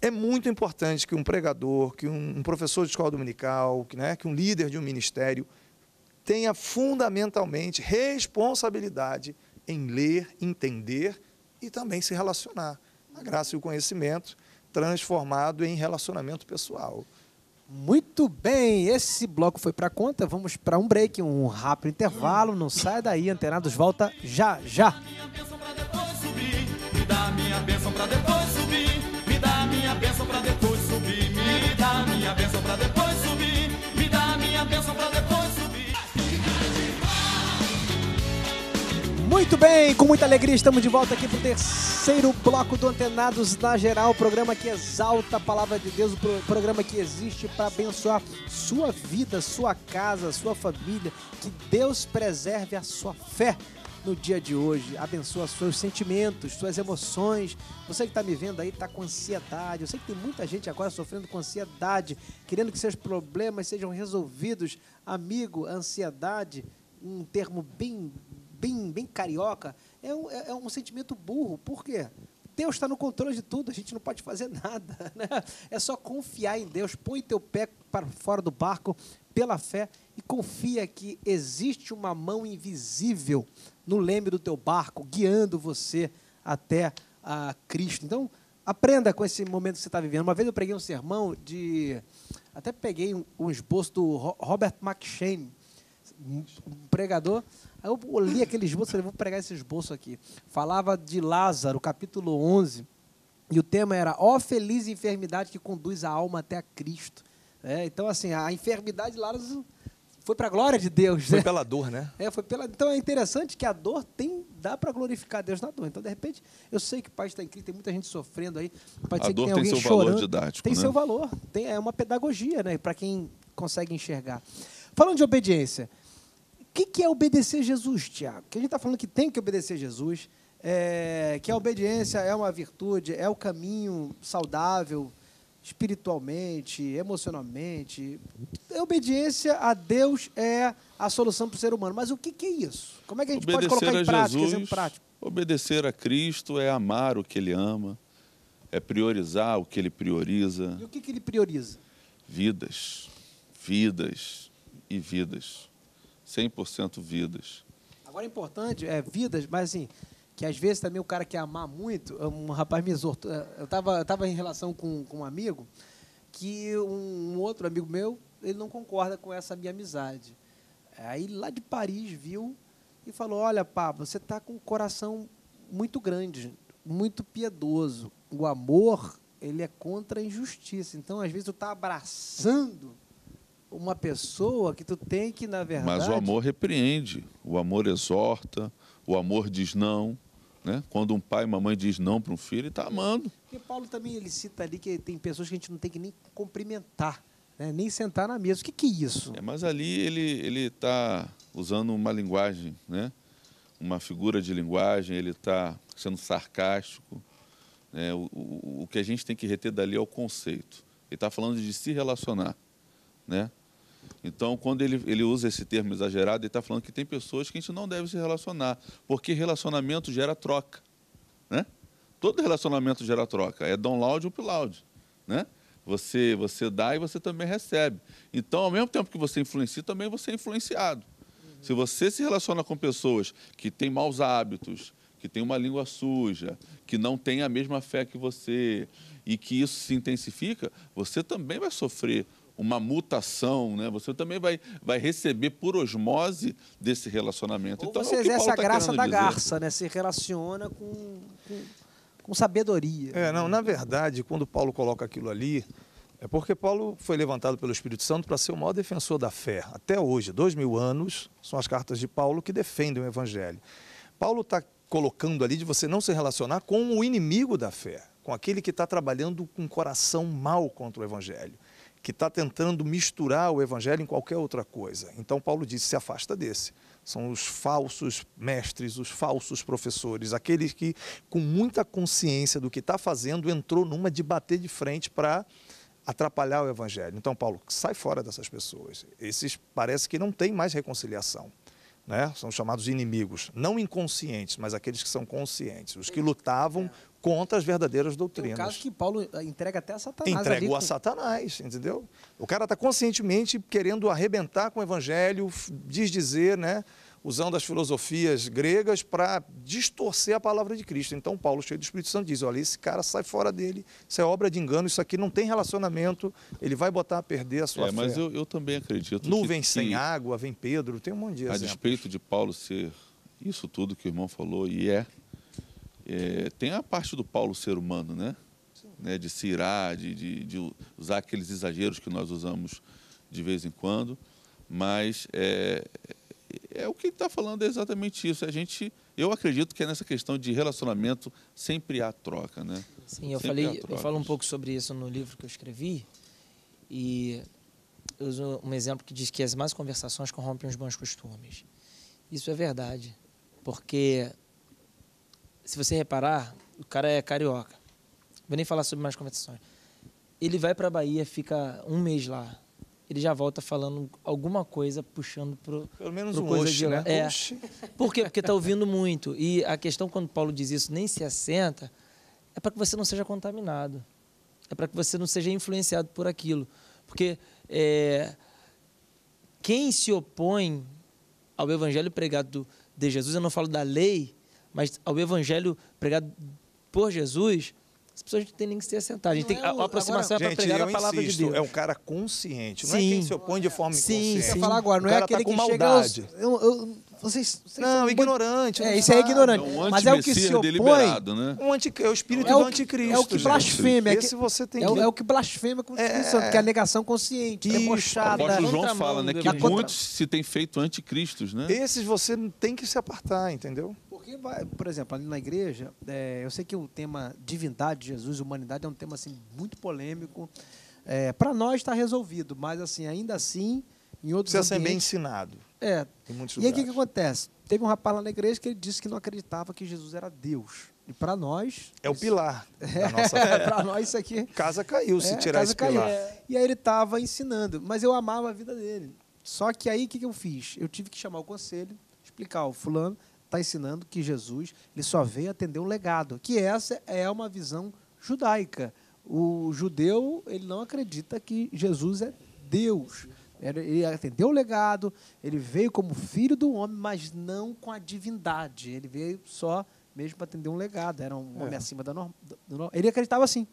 É muito importante que um pregador, que um, um professor de escola dominical, que, né, que um líder de um ministério tenha fundamentalmente responsabilidade em ler, entender e também se relacionar. A graça e o conhecimento transformado em relacionamento pessoal. Muito bem, esse bloco foi para conta. Vamos para um break, um rápido intervalo. Não sai daí, Antenados volta já já. Me dá minha bênção para depois subir, me dá minha bênção para depois subir, me dá minha bênção para depois Muito bem, com muita alegria estamos de volta aqui para o terceiro bloco do Antenados na Geral, o programa que exalta a palavra de Deus, o programa que existe para abençoar sua vida, sua casa, sua família. Que Deus preserve a sua fé no dia de hoje. Abençoa seus sentimentos, suas emoções. Você que está me vendo aí está com ansiedade. Eu sei que tem muita gente agora sofrendo com ansiedade, querendo que seus problemas sejam resolvidos. Amigo, ansiedade, um termo bem bem, bem carioca, é um, é, é um sentimento burro. Por quê? Deus está no controle de tudo, a gente não pode fazer nada. Né? É só confiar em Deus. Põe teu pé para fora do barco pela fé e confia que existe uma mão invisível no leme do teu barco, guiando você até a Cristo. Então, aprenda com esse momento que você está vivendo. Uma vez eu preguei um sermão de. Até peguei um, esboço do Robert McShane, um pregador eu li aquele esboço e falei, vou pregar esse esboço aqui. Falava de Lázaro, capítulo 11, e o tema era, ó feliz enfermidade que conduz a alma até a Cristo. É, então, assim, a enfermidade de Lázaro foi para a glória de Deus. Foi né? pela dor, né? É, foi pela. Então é interessante que a dor tem dá para glorificar Deus na dor. Então de repente eu sei que o pai está em tem muita gente sofrendo aí. Pode a ser dor que tem, tem alguém seu chorando. valor didático. Tem né? seu valor. Tem é uma pedagogia, né? Para quem consegue enxergar. Falando de obediência, que, que é obedecer Jesus, Tiago? Que a gente está falando que tem que obedecer Jesus, é, que a obediência é uma virtude, é o caminho saudável espiritualmente, emocionalmente. A obediência a Deus é a solução para o ser humano. Mas o que, que é isso? Como é que a gente obedecer pode colocar em prática, Jesus, exemplo prático? Obedecer a Cristo é amar o que Ele ama, é priorizar o que Ele prioriza. E o que, que Ele prioriza? Vidas, vidas e vidas. 100% vidas. Agora é importante, é vidas, mas assim, que às vezes também o cara que amar muito, é um rapaz me exortou, é, eu estava eu tava em relação com, com um amigo, que um, um outro amigo meu, ele não concorda com essa minha amizade. Aí lá de Paris viu e falou: Olha, Pablo, você está com um coração muito grande, muito piedoso. O amor ele é contra a injustiça. Então, às vezes, tu está abraçando uma pessoa que tu tem que, na verdade. Mas o amor repreende, o amor exorta, o amor diz não. Né? Quando um pai e uma mãe diz não para um filho, ele está amando. E Paulo também ele cita ali que tem pessoas que a gente não tem que nem cumprimentar, né? nem sentar na mesa. O que, que é isso? É, mas ali ele está usando uma linguagem, né? uma figura de linguagem, ele está sendo sarcástico. Né? O, o, o que a gente tem que reter dali é o conceito. Ele está falando de se relacionar né? Então, quando ele, ele usa esse termo exagerado, ele está falando que tem pessoas que a gente não deve se relacionar, porque relacionamento gera troca, né? Todo relacionamento gera troca, é download ou upload, né? Você, você dá e você também recebe. Então, ao mesmo tempo que você influencia, também você é influenciado. Uhum. Se você se relaciona com pessoas que têm maus hábitos, que têm uma língua suja, que não têm a mesma fé que você, e que isso se intensifica, você também vai sofrer uma mutação, né? Você também vai, vai receber por osmose desse relacionamento. Ou então, você é exerce é a tá graça da dizer. garça, né? Se relaciona com, com, com sabedoria. É, não, na verdade, quando Paulo coloca aquilo ali, é porque Paulo foi levantado pelo Espírito Santo para ser o maior defensor da fé. Até hoje, dois mil anos, são as cartas de Paulo que defendem o Evangelho. Paulo está colocando ali de você não se relacionar com o inimigo da fé, com aquele que está trabalhando com coração mal contra o Evangelho que está tentando misturar o evangelho em qualquer outra coisa. Então, Paulo disse: se afasta desse. São os falsos mestres, os falsos professores, aqueles que, com muita consciência do que está fazendo, entrou numa de bater de frente para atrapalhar o evangelho. Então, Paulo, sai fora dessas pessoas. Esses parece que não têm mais reconciliação. Né? São chamados inimigos, não inconscientes, mas aqueles que são conscientes, os que lutavam é contra as verdadeiras doutrinas. É o caso que Paulo eh, entrega até a Satanás. Entregou a Satanás, entendeu? O cara está conscientemente querendo arrebentar com o evangelho, desdizer, né? usando as filosofias gregas para distorcer a palavra de Cristo. Então, Paulo, cheio do Espírito Santo, diz: olha, esse cara sai fora dele, isso é obra de engano, isso aqui não tem relacionamento, ele vai botar a perder a sua é, fé. Mas eu, eu também acredito. Nuvem que, sem que, água, vem Pedro, tem um monte de A exemplos. despeito de Paulo ser isso tudo que o irmão falou, e é é, tem a parte do Paulo ser humano, né? né de se irar, de, de, de, usar aqueles exageros que nós usamos de vez em quando, mas é, é, é o que está falando é exatamente isso. A gente, eu acredito que é nessa questão de relacionamento sempre há troca, né? Sim, eu sempre falei, eu falo um pouco sobre isso no livro que eu escrevi e eu uso um exemplo que diz que as más conversações corrompem os bons costumes. Isso é verdade, porque se você reparar, o cara é carioca. Vou nem falar sobre mais competições. Ele vai para a Bahia, fica um mês lá. Ele já volta falando alguma coisa, puxando pro pelo menos pro um coisa oxe, de Né? É. Oxe. Por quê? Porque tá ouvindo muito. E a questão quando Paulo diz isso, nem se assenta, é para que você não seja contaminado. É para que você não seja influenciado por aquilo. Porque é, quem se opõe ao evangelho pregado de Jesus, eu não falo da lei, mas ao evangelho pregado por Jesus, as pessoas não têm nem que se assentar. A gente tem é o, a, aproximação agora, é para pregar a palavra insisto, de Deus. É um cara consciente, não sim. é quem se opõe de forma sim, inconsciente. Sim, falar agora, não é aquele tá que maldade. chega aos, eu, eu, vocês, vocês não, ignorante. É, isso é ignorante. É um mas é o que se opõe. Né? Um anti, é o espírito é o, do anticristo. É o que blasfema. É, que, você tem é, que... é o que blasfema com descrição, é. que é a negação consciente, é mochada O João fala né, né? que muitos se têm feito anticristos. Né? Esses você tem que se apartar, entendeu? Porque, vai, por exemplo, ali na igreja, é, eu sei que o tema divindade de Jesus, humanidade, é um tema assim, muito polêmico. É, Para nós está resolvido, mas assim, ainda assim, em outros Precisa ambientes, ser bem ensinado. É. e aí o que, que acontece? Teve um rapaz lá na igreja que ele disse que não acreditava que Jesus era Deus. E para nós. É o pilar da nossa é, para nós, isso aqui. Casa caiu se é, tirar esse caiu. pilar. E aí ele estava ensinando, mas eu amava a vida dele. Só que aí o que, que eu fiz? Eu tive que chamar o conselho, explicar, o fulano, está ensinando que Jesus ele só veio atender o legado, que essa é uma visão judaica. O judeu ele não acredita que Jesus é Deus. Ele atendeu o legado, ele veio como filho do homem, mas não com a divindade. Ele veio só mesmo para atender um legado. Era um homem é. acima da norma. ele acreditava assim.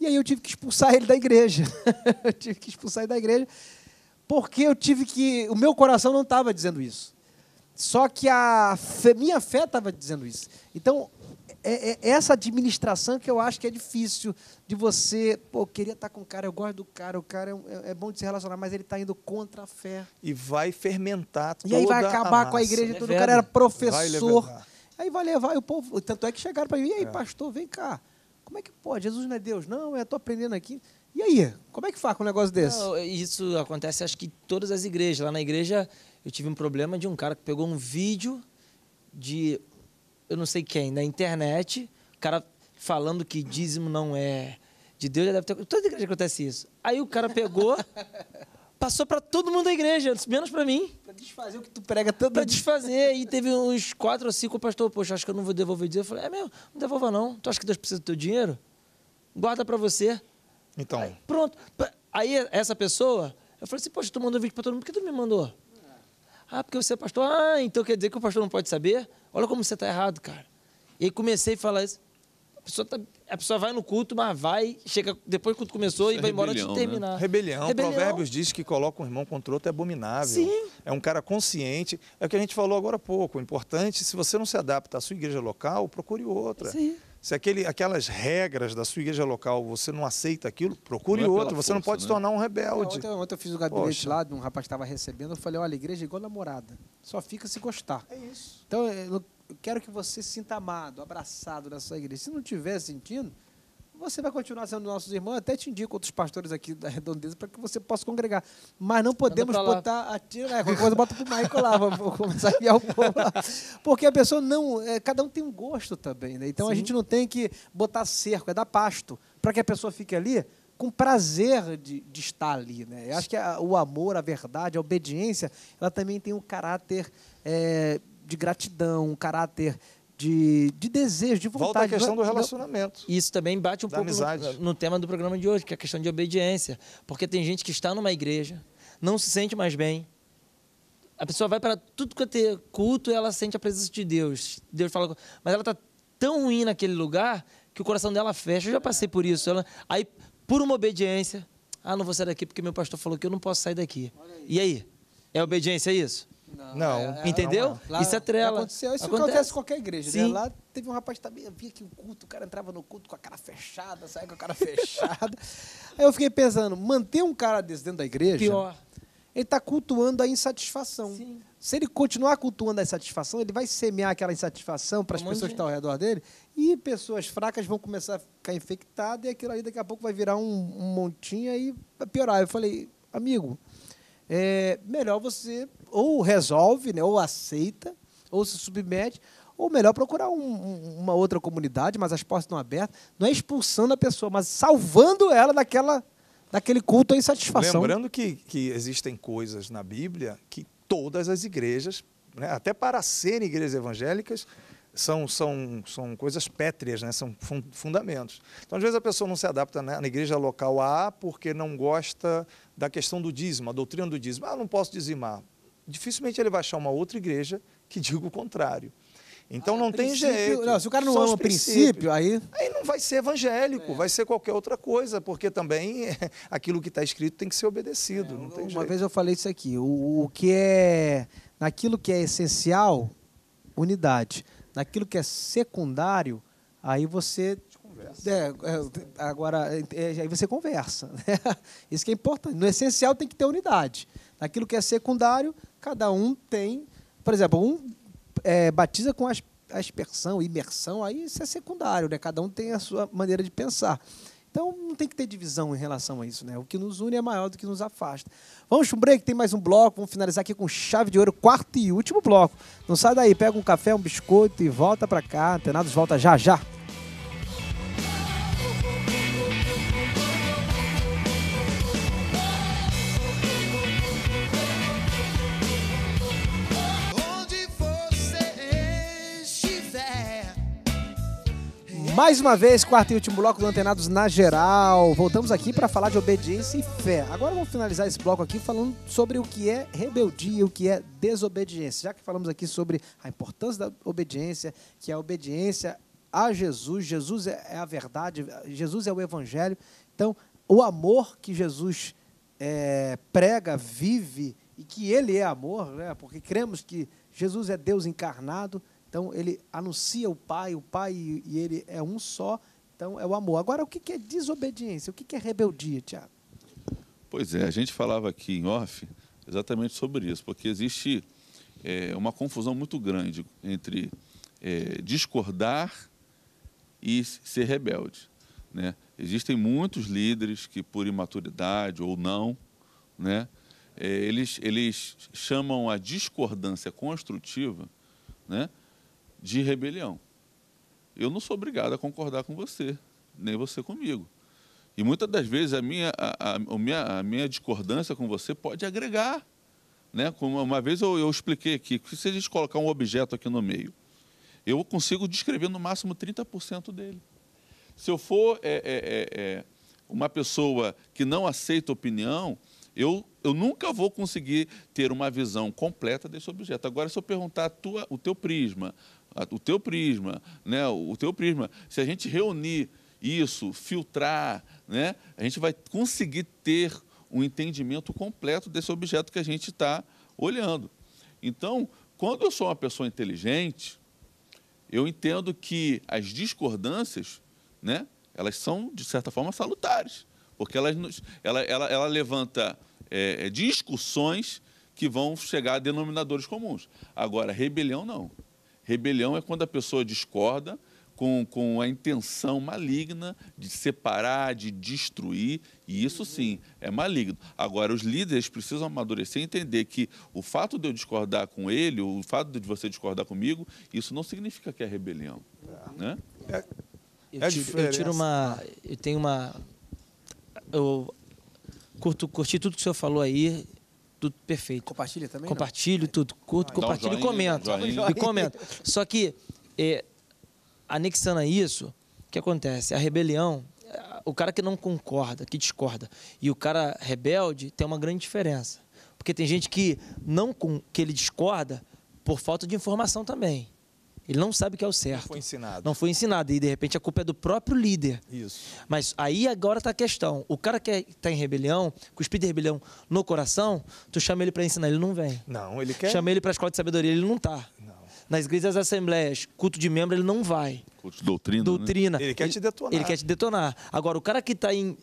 E aí eu tive que expulsar ele da igreja. eu tive que expulsar ele da igreja porque eu tive que. O meu coração não estava dizendo isso. Só que a fé, minha fé estava dizendo isso. Então, é, é, é, essa administração que eu acho que é difícil de você. Pô, eu queria estar tá com o cara, eu gosto do cara, o cara é, é, é bom de se relacionar, mas ele está indo contra a fé. E vai fermentar toda E aí vai acabar com a igreja todo. O cara era professor. Vai aí vai levar, e o povo. Tanto é que chegaram para mim, e aí, é. pastor, vem cá. Como é que pode? Jesus não é Deus? Não, eu estou aprendendo aqui. E aí, como é que faz com um negócio desse? Não, isso acontece, acho que em todas as igrejas. Lá na igreja, eu tive um problema de um cara que pegou um vídeo de eu não sei quem, na internet, o cara falando que dízimo não é de Deus, já deve ter. Toda igreja acontece isso. Aí o cara pegou, passou para todo mundo da igreja, menos para mim. Para desfazer o que tu prega tanto. Para desfazer. E teve uns quatro ou cinco, o pastor, poxa, acho que eu não vou devolver dinheiro. Eu falei, é mesmo, não devolva não. Tu acha que Deus precisa do teu dinheiro? Guarda para você. Então. Aí, pronto. Aí essa pessoa, eu falei assim, poxa, tu mandou vídeo para todo mundo, por que tu me mandou? Ah, porque você é pastor. Ah, então quer dizer que o pastor não pode saber? Olha como você está errado, cara. E aí comecei a falar isso. A pessoa, tá, a pessoa vai no culto, mas vai, chega depois que o culto começou isso e é vai embora antes de né? terminar. Né? Rebelião. rebelião. Provérbios diz que coloca um irmão contra outro é abominável. Sim. É um cara consciente. É o que a gente falou agora há pouco. O importante, se você não se adapta à sua igreja local, procure outra. Sim. Se aquele, aquelas regras da sua igreja local você não aceita aquilo, procure é outro. Você não pode né? se tornar um rebelde. Ontem, ontem eu fiz o um gabinete Poxa. lá, um rapaz estava recebendo, eu falei, olha, igreja é igual namorada. Só fica se gostar. É isso. Então, eu quero que você se sinta amado, abraçado nessa igreja. Se não estiver sentindo, você vai continuar sendo nossos irmãos, até te indico outros pastores aqui da redondeza para que você possa congregar. Mas não podemos botar a tira, é, né? qualquer coisa bota para o Michael lá, vou começar a enviar o povo lá. Porque a pessoa não. É, cada um tem um gosto também, né? Então Sim. a gente não tem que botar cerco, é dar pasto, para que a pessoa fique ali com prazer de, de estar ali. Né? Eu acho que a, o amor, a verdade, a obediência, ela também tem um caráter é, de gratidão, um caráter de, de desejo, de vontade. Volta à questão é? do relacionamento. Isso também bate um pouco no, no, tema do programa de hoje, que é a questão de obediência. Porque tem gente que está numa igreja, não se sente mais bem. A pessoa vai para tudo que é culto e ela sente a presença de Deus. Deus fala, mas ela está tão ruim naquele lugar que o coração dela fecha. Eu já passei por isso. Ela, aí, por uma obediência, ah, não vou sair daqui porque meu pastor falou que eu não posso sair daqui. Aí. E aí? É obediência é isso? Não, não. É, é entendeu? Não, lá, isso é trela. Aconteceu, isso acontece. acontece em qualquer igreja. Né? Sim. Né? Lá teve um rapaz também, via que o culto, o cara entrava no culto com a cara fechada, saia com a cara fechada. Aí eu fiquei pensando, manter um cara desse dentro da igreja. Pior. Ele está cultuando a insatisfação. Sim. Se ele continuar cultuando a insatisfação, ele vai semear aquela insatisfação para as pessoas que estão tá ao redor dele e pessoas fracas vão começar a ficar infectadas e aquilo ali daqui a pouco vai virar um, um montinho e vai piorar. Eu falei, amigo, é melhor você ou resolve, né, ou aceita, ou se submete, ou melhor, procurar um, uma outra comunidade, mas as portas estão abertas, não é expulsando a pessoa, mas salvando ela daquela, daquele culto à insatisfação. Lembrando que, que existem coisas na Bíblia que todas as igrejas, né, até para serem igrejas evangélicas, são, são, são coisas pétreas, né? são fundamentos. Então, às vezes, a pessoa não se adapta né? na igreja local A porque não gosta da questão do dízimo, a doutrina do dízimo. Ah, não posso dizimar dificilmente ele vai achar uma outra igreja que diga o contrário. Então ah, não tem jeito. Não, se o cara não ama o princípio, aí. Aí não vai ser evangélico, é. vai ser qualquer outra coisa, porque também é, aquilo que está escrito tem que ser obedecido. É, não tem uma jeito. vez eu falei isso aqui: o, o que é. Naquilo que é essencial, unidade. Naquilo que é secundário, aí você é, é, agora, é, é, aí você conversa. Né? Isso que é importante. No essencial tem que ter unidade. Naquilo que é secundário, cada um tem. Por exemplo, um é, batiza com aspersão, imersão, aí isso é secundário, né? cada um tem a sua maneira de pensar. Então, não tem que ter divisão em relação a isso, né? O que nos une é maior do que nos afasta. Vamos para um break, tem mais um bloco. Vamos finalizar aqui com chave de ouro, quarto e último bloco. Não sai daí, pega um café, um biscoito e volta para cá. Antenados volta já já. Mais uma vez, quarto e último bloco do Antenados na geral. Voltamos aqui para falar de obediência e fé. Agora vamos finalizar esse bloco aqui falando sobre o que é rebeldia, o que é desobediência. Já que falamos aqui sobre a importância da obediência, que é a obediência a Jesus, Jesus é, é a verdade, Jesus é o evangelho. Então, o amor que Jesus é, prega, vive e que ele é amor, né? porque cremos que Jesus é Deus encarnado, então ele anuncia o Pai, o Pai e ele é um só, então é o amor. Agora, o que é desobediência? O que é rebeldia, Tiago? Pois é, a gente falava aqui em off exatamente sobre isso, porque existe é, uma confusão muito grande entre é, discordar e ser rebelde. Né? Existem muitos líderes que, por imaturidade ou não, né, é, eles, eles chamam a discordância construtiva né, de rebelião. Eu não sou obrigado a concordar com você, nem você comigo. E muitas das vezes a minha, a, a, a minha, a minha discordância com você pode agregar. Né? Como uma vez eu, eu expliquei aqui, que se a gente colocar um objeto aqui no meio, eu consigo descrever no máximo 30% dele. Se eu for é, é, é, é, uma pessoa que não aceita opinião, eu, eu nunca vou conseguir ter uma visão completa desse objeto. Agora, se eu perguntar tua, o teu prisma, o teu prisma, né? o teu prisma. Se a gente reunir isso, filtrar, né? a gente vai conseguir ter um entendimento completo desse objeto que a gente está olhando. Então, quando eu sou uma pessoa inteligente, eu entendo que as discordâncias, né, elas são, de certa forma, salutares, porque elas ela, ela, ela levanta é, é, discussões que vão chegar a denominadores comuns. Agora, rebelião não. Rebelião é quando a pessoa discorda com, com a intenção maligna de separar, de destruir, e isso sim é maligno. Agora, os líderes precisam amadurecer e entender que o fato de eu discordar com ele, o fato de você discordar comigo, isso não significa que é rebelião. Né? É, eu, é tiro, eu tiro uma. Eu tenho uma. Eu curto, curti tudo que o senhor falou aí tudo perfeito. Compartilha também? Compartilho não? tudo, curto, compartilho um e comento. Um e comento. Só que, é, anexando a isso, o que acontece? A rebelião, o cara que não concorda, que discorda, e o cara rebelde, tem uma grande diferença. Porque tem gente que não que ele discorda por falta de informação também. Ele não sabe o que é o certo. Não foi ensinado. Não foi ensinado. E de repente a culpa é do próprio líder. Isso. Mas aí agora está a questão. O cara que está é, em rebelião, com o espírito de rebelião no coração, tu chama ele para ensinar, ele não vem. Não, ele quer. Chama ele para a escola de sabedoria, ele não está. Não. Nas igrejas das assembleias, culto de membro, ele não vai. Culto de doutrina. Né? Doutrina. Né? Ele quer ele, te detonar. Ele quer te detonar. Agora, o cara que está em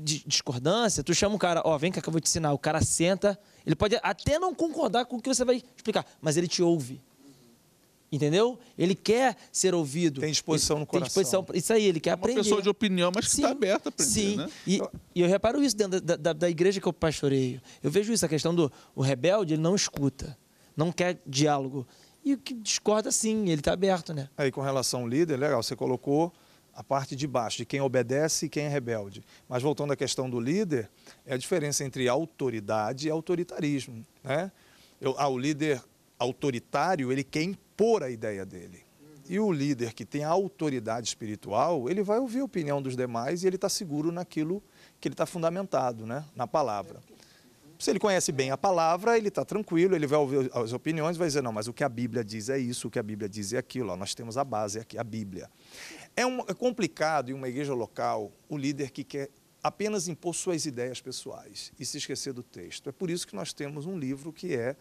discordância, tu chama o cara, ó, oh, vem cá que eu vou te ensinar. O cara senta, ele pode até não concordar com o que você vai explicar, mas ele te ouve. Entendeu? Ele quer ser ouvido. Tem disposição ele, no coração. Tem disposição. Isso aí, ele quer é uma aprender. Uma pessoa de opinião, mas que está aberta a aprender. Sim. Né? E, e, eu reparo isso dentro da, da, da, igreja que eu pastoreio. Eu vejo isso, a questão do o rebelde, ele não escuta, não quer diálogo. E o que discorda, sim, ele está aberto, né? Aí, com relação ao líder, legal, você colocou a parte de baixo, de quem obedece e quem é rebelde. Mas voltando à questão do líder, é a diferença entre autoridade e autoritarismo. Né? Eu, ah, o líder autoritário, ele quer impor a ideia dele. E o líder que tem a autoridade espiritual, ele vai ouvir a opinião dos demais e ele está seguro naquilo que ele está fundamentado, né? na palavra. Se ele conhece bem a palavra, ele está tranquilo, ele vai ouvir as opiniões vai dizer, não, mas o que a Bíblia diz é isso, o que a Bíblia diz é aquilo, ó, nós temos a base aqui, a Bíblia. É, um, é complicado em uma igreja local o líder que quer apenas impor suas ideias pessoais e se esquecer do texto. É por isso que nós temos um livro que é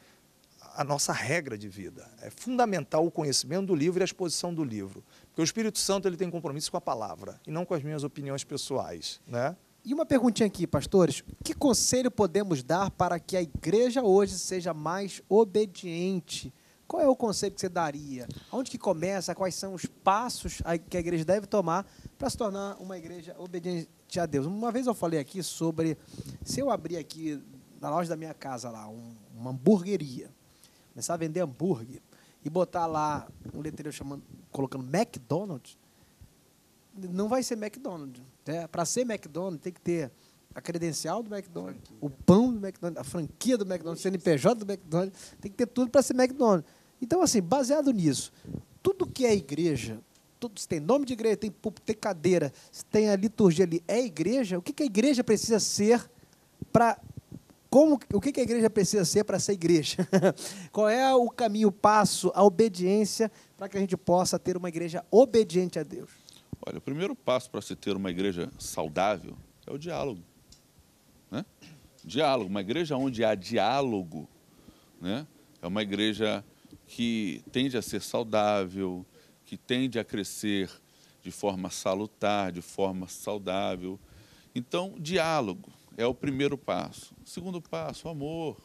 a nossa regra de vida. É fundamental o conhecimento do livro e a exposição do livro. Porque o Espírito Santo ele tem compromisso com a palavra e não com as minhas opiniões pessoais. Né? E uma perguntinha aqui, pastores: que conselho podemos dar para que a igreja hoje seja mais obediente? Qual é o conselho que você daria? Onde que começa? Quais são os passos que a igreja deve tomar para se tornar uma igreja obediente a Deus? Uma vez eu falei aqui sobre se eu abrir aqui na loja da minha casa lá uma hamburgueria, começar a vender hambúrguer e botar lá um letreiro chamando, colocando McDonald's, não vai ser McDonald's. Né? Para ser McDonald's, tem que ter a credencial do McDonald's, o pão do McDonald's, a franquia do McDonald's, o CNPJ do McDonald's, tem que ter tudo para ser McDonald's. Então, assim, baseado nisso, tudo que é igreja, tudo, se tem nome de igreja, tem púlpito, tem cadeira, se tem a liturgia ali, é igreja, o que, que a igreja precisa ser para como, o que a igreja precisa ser para ser igreja? Qual é o caminho, o passo, a obediência para que a gente possa ter uma igreja obediente a Deus? Olha, o primeiro passo para se ter uma igreja saudável é o diálogo. Né? Diálogo. Uma igreja onde há diálogo né? é uma igreja que tende a ser saudável, que tende a crescer de forma salutar, de forma saudável. Então, diálogo. É o primeiro passo. O segundo passo, amor,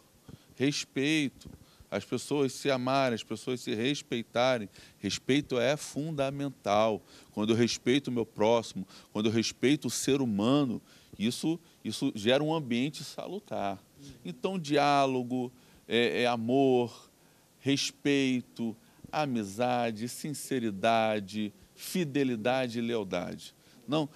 respeito. As pessoas se amarem, as pessoas se respeitarem. Respeito é fundamental. Quando eu respeito o meu próximo, quando eu respeito o ser humano, isso, isso gera um ambiente salutar. Então, diálogo, é, é amor, respeito, amizade, sinceridade, fidelidade e lealdade. Não,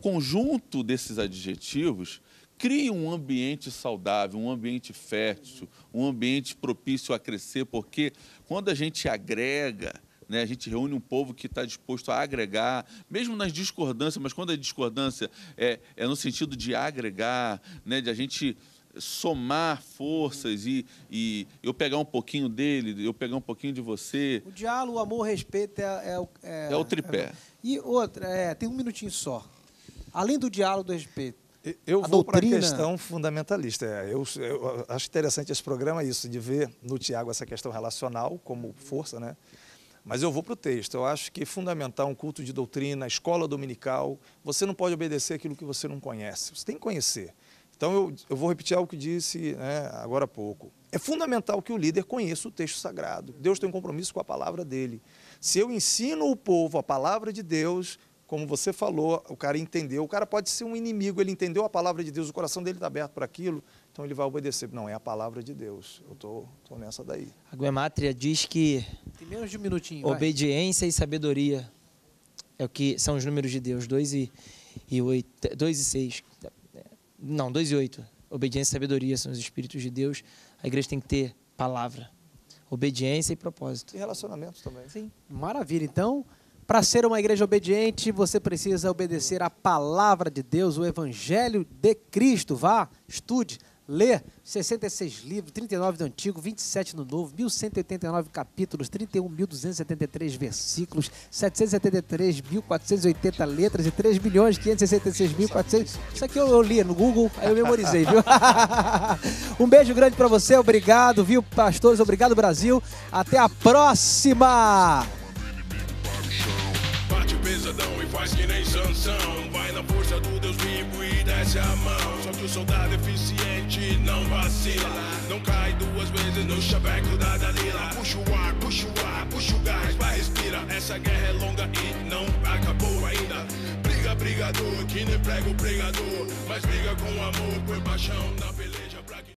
conjunto desses adjetivos cria um ambiente saudável, um ambiente fértil, um ambiente propício a crescer, porque quando a gente agrega, né, a gente reúne um povo que está disposto a agregar, mesmo nas discordâncias, mas quando a discordância é, é no sentido de agregar, né, de a gente somar forças e, e eu pegar um pouquinho dele, eu pegar um pouquinho de você. O diálogo, o amor, o respeito é, é o. É, é, é, o tripé. É, e outra, é, tem um minutinho só. Além do diálogo do respeito. Eu vou doutrina... para a questão fundamentalista. É, eu, eu, acho interessante esse programa é isso, de ver no Tiago essa questão relacional como força, né? Mas eu vou para o texto. Eu acho que é fundamental um culto de doutrina, escola dominical. Você não pode obedecer aquilo que você não conhece. Você tem que conhecer. Então, eu, eu vou repetir algo que disse né, agora há pouco. É fundamental que o líder conheça o texto sagrado. Deus tem um compromisso com a palavra dele. Se eu ensino o povo a palavra de Deus, como você falou, o cara entendeu. O cara pode ser um inimigo, ele entendeu a palavra de Deus, o coração dele está aberto para aquilo, então ele vai obedecer. Não, é a palavra de Deus. Eu estou tô, tô, nessa daí. A Guemátria diz que. Tem menos de um minutinho. Obediência vai. e sabedoria é o que são os números de Deus, 2 e, 8, 2 e 6. Não, 2 e 8. Obediência e sabedoria são os espíritos de Deus. A igreja tem que ter palavra, obediência e propósito. E relacionamento também. Sim. Maravilha. Então, para ser uma igreja obediente, você precisa obedecer à palavra de Deus, o evangelho de Cristo. Vá, estude, Lê 66 livros, 39 do Antigo, 27 do Novo, 1189 capítulos, 31.273 versículos, 773.480 letras e 3.566.400... Isso aqui eu, li no Google, aí eu memorizei, viu? um beijo grande para você, obrigado, viu, pastores, obrigado, Brasil. Até a próxima! Bate pesadão e faz que nem Sansão desce a mão. Só que o soldado eficiente não vacila. Não cai duas vezes no chaveco da Dalila. Puxa o ar, puxa o ar, puxa o gás, vai, respira. Essa guerra é longa e não acabou ainda. Briga, brigador, que nem prego pregador. Mas briga com amor, põe paixão na peleja.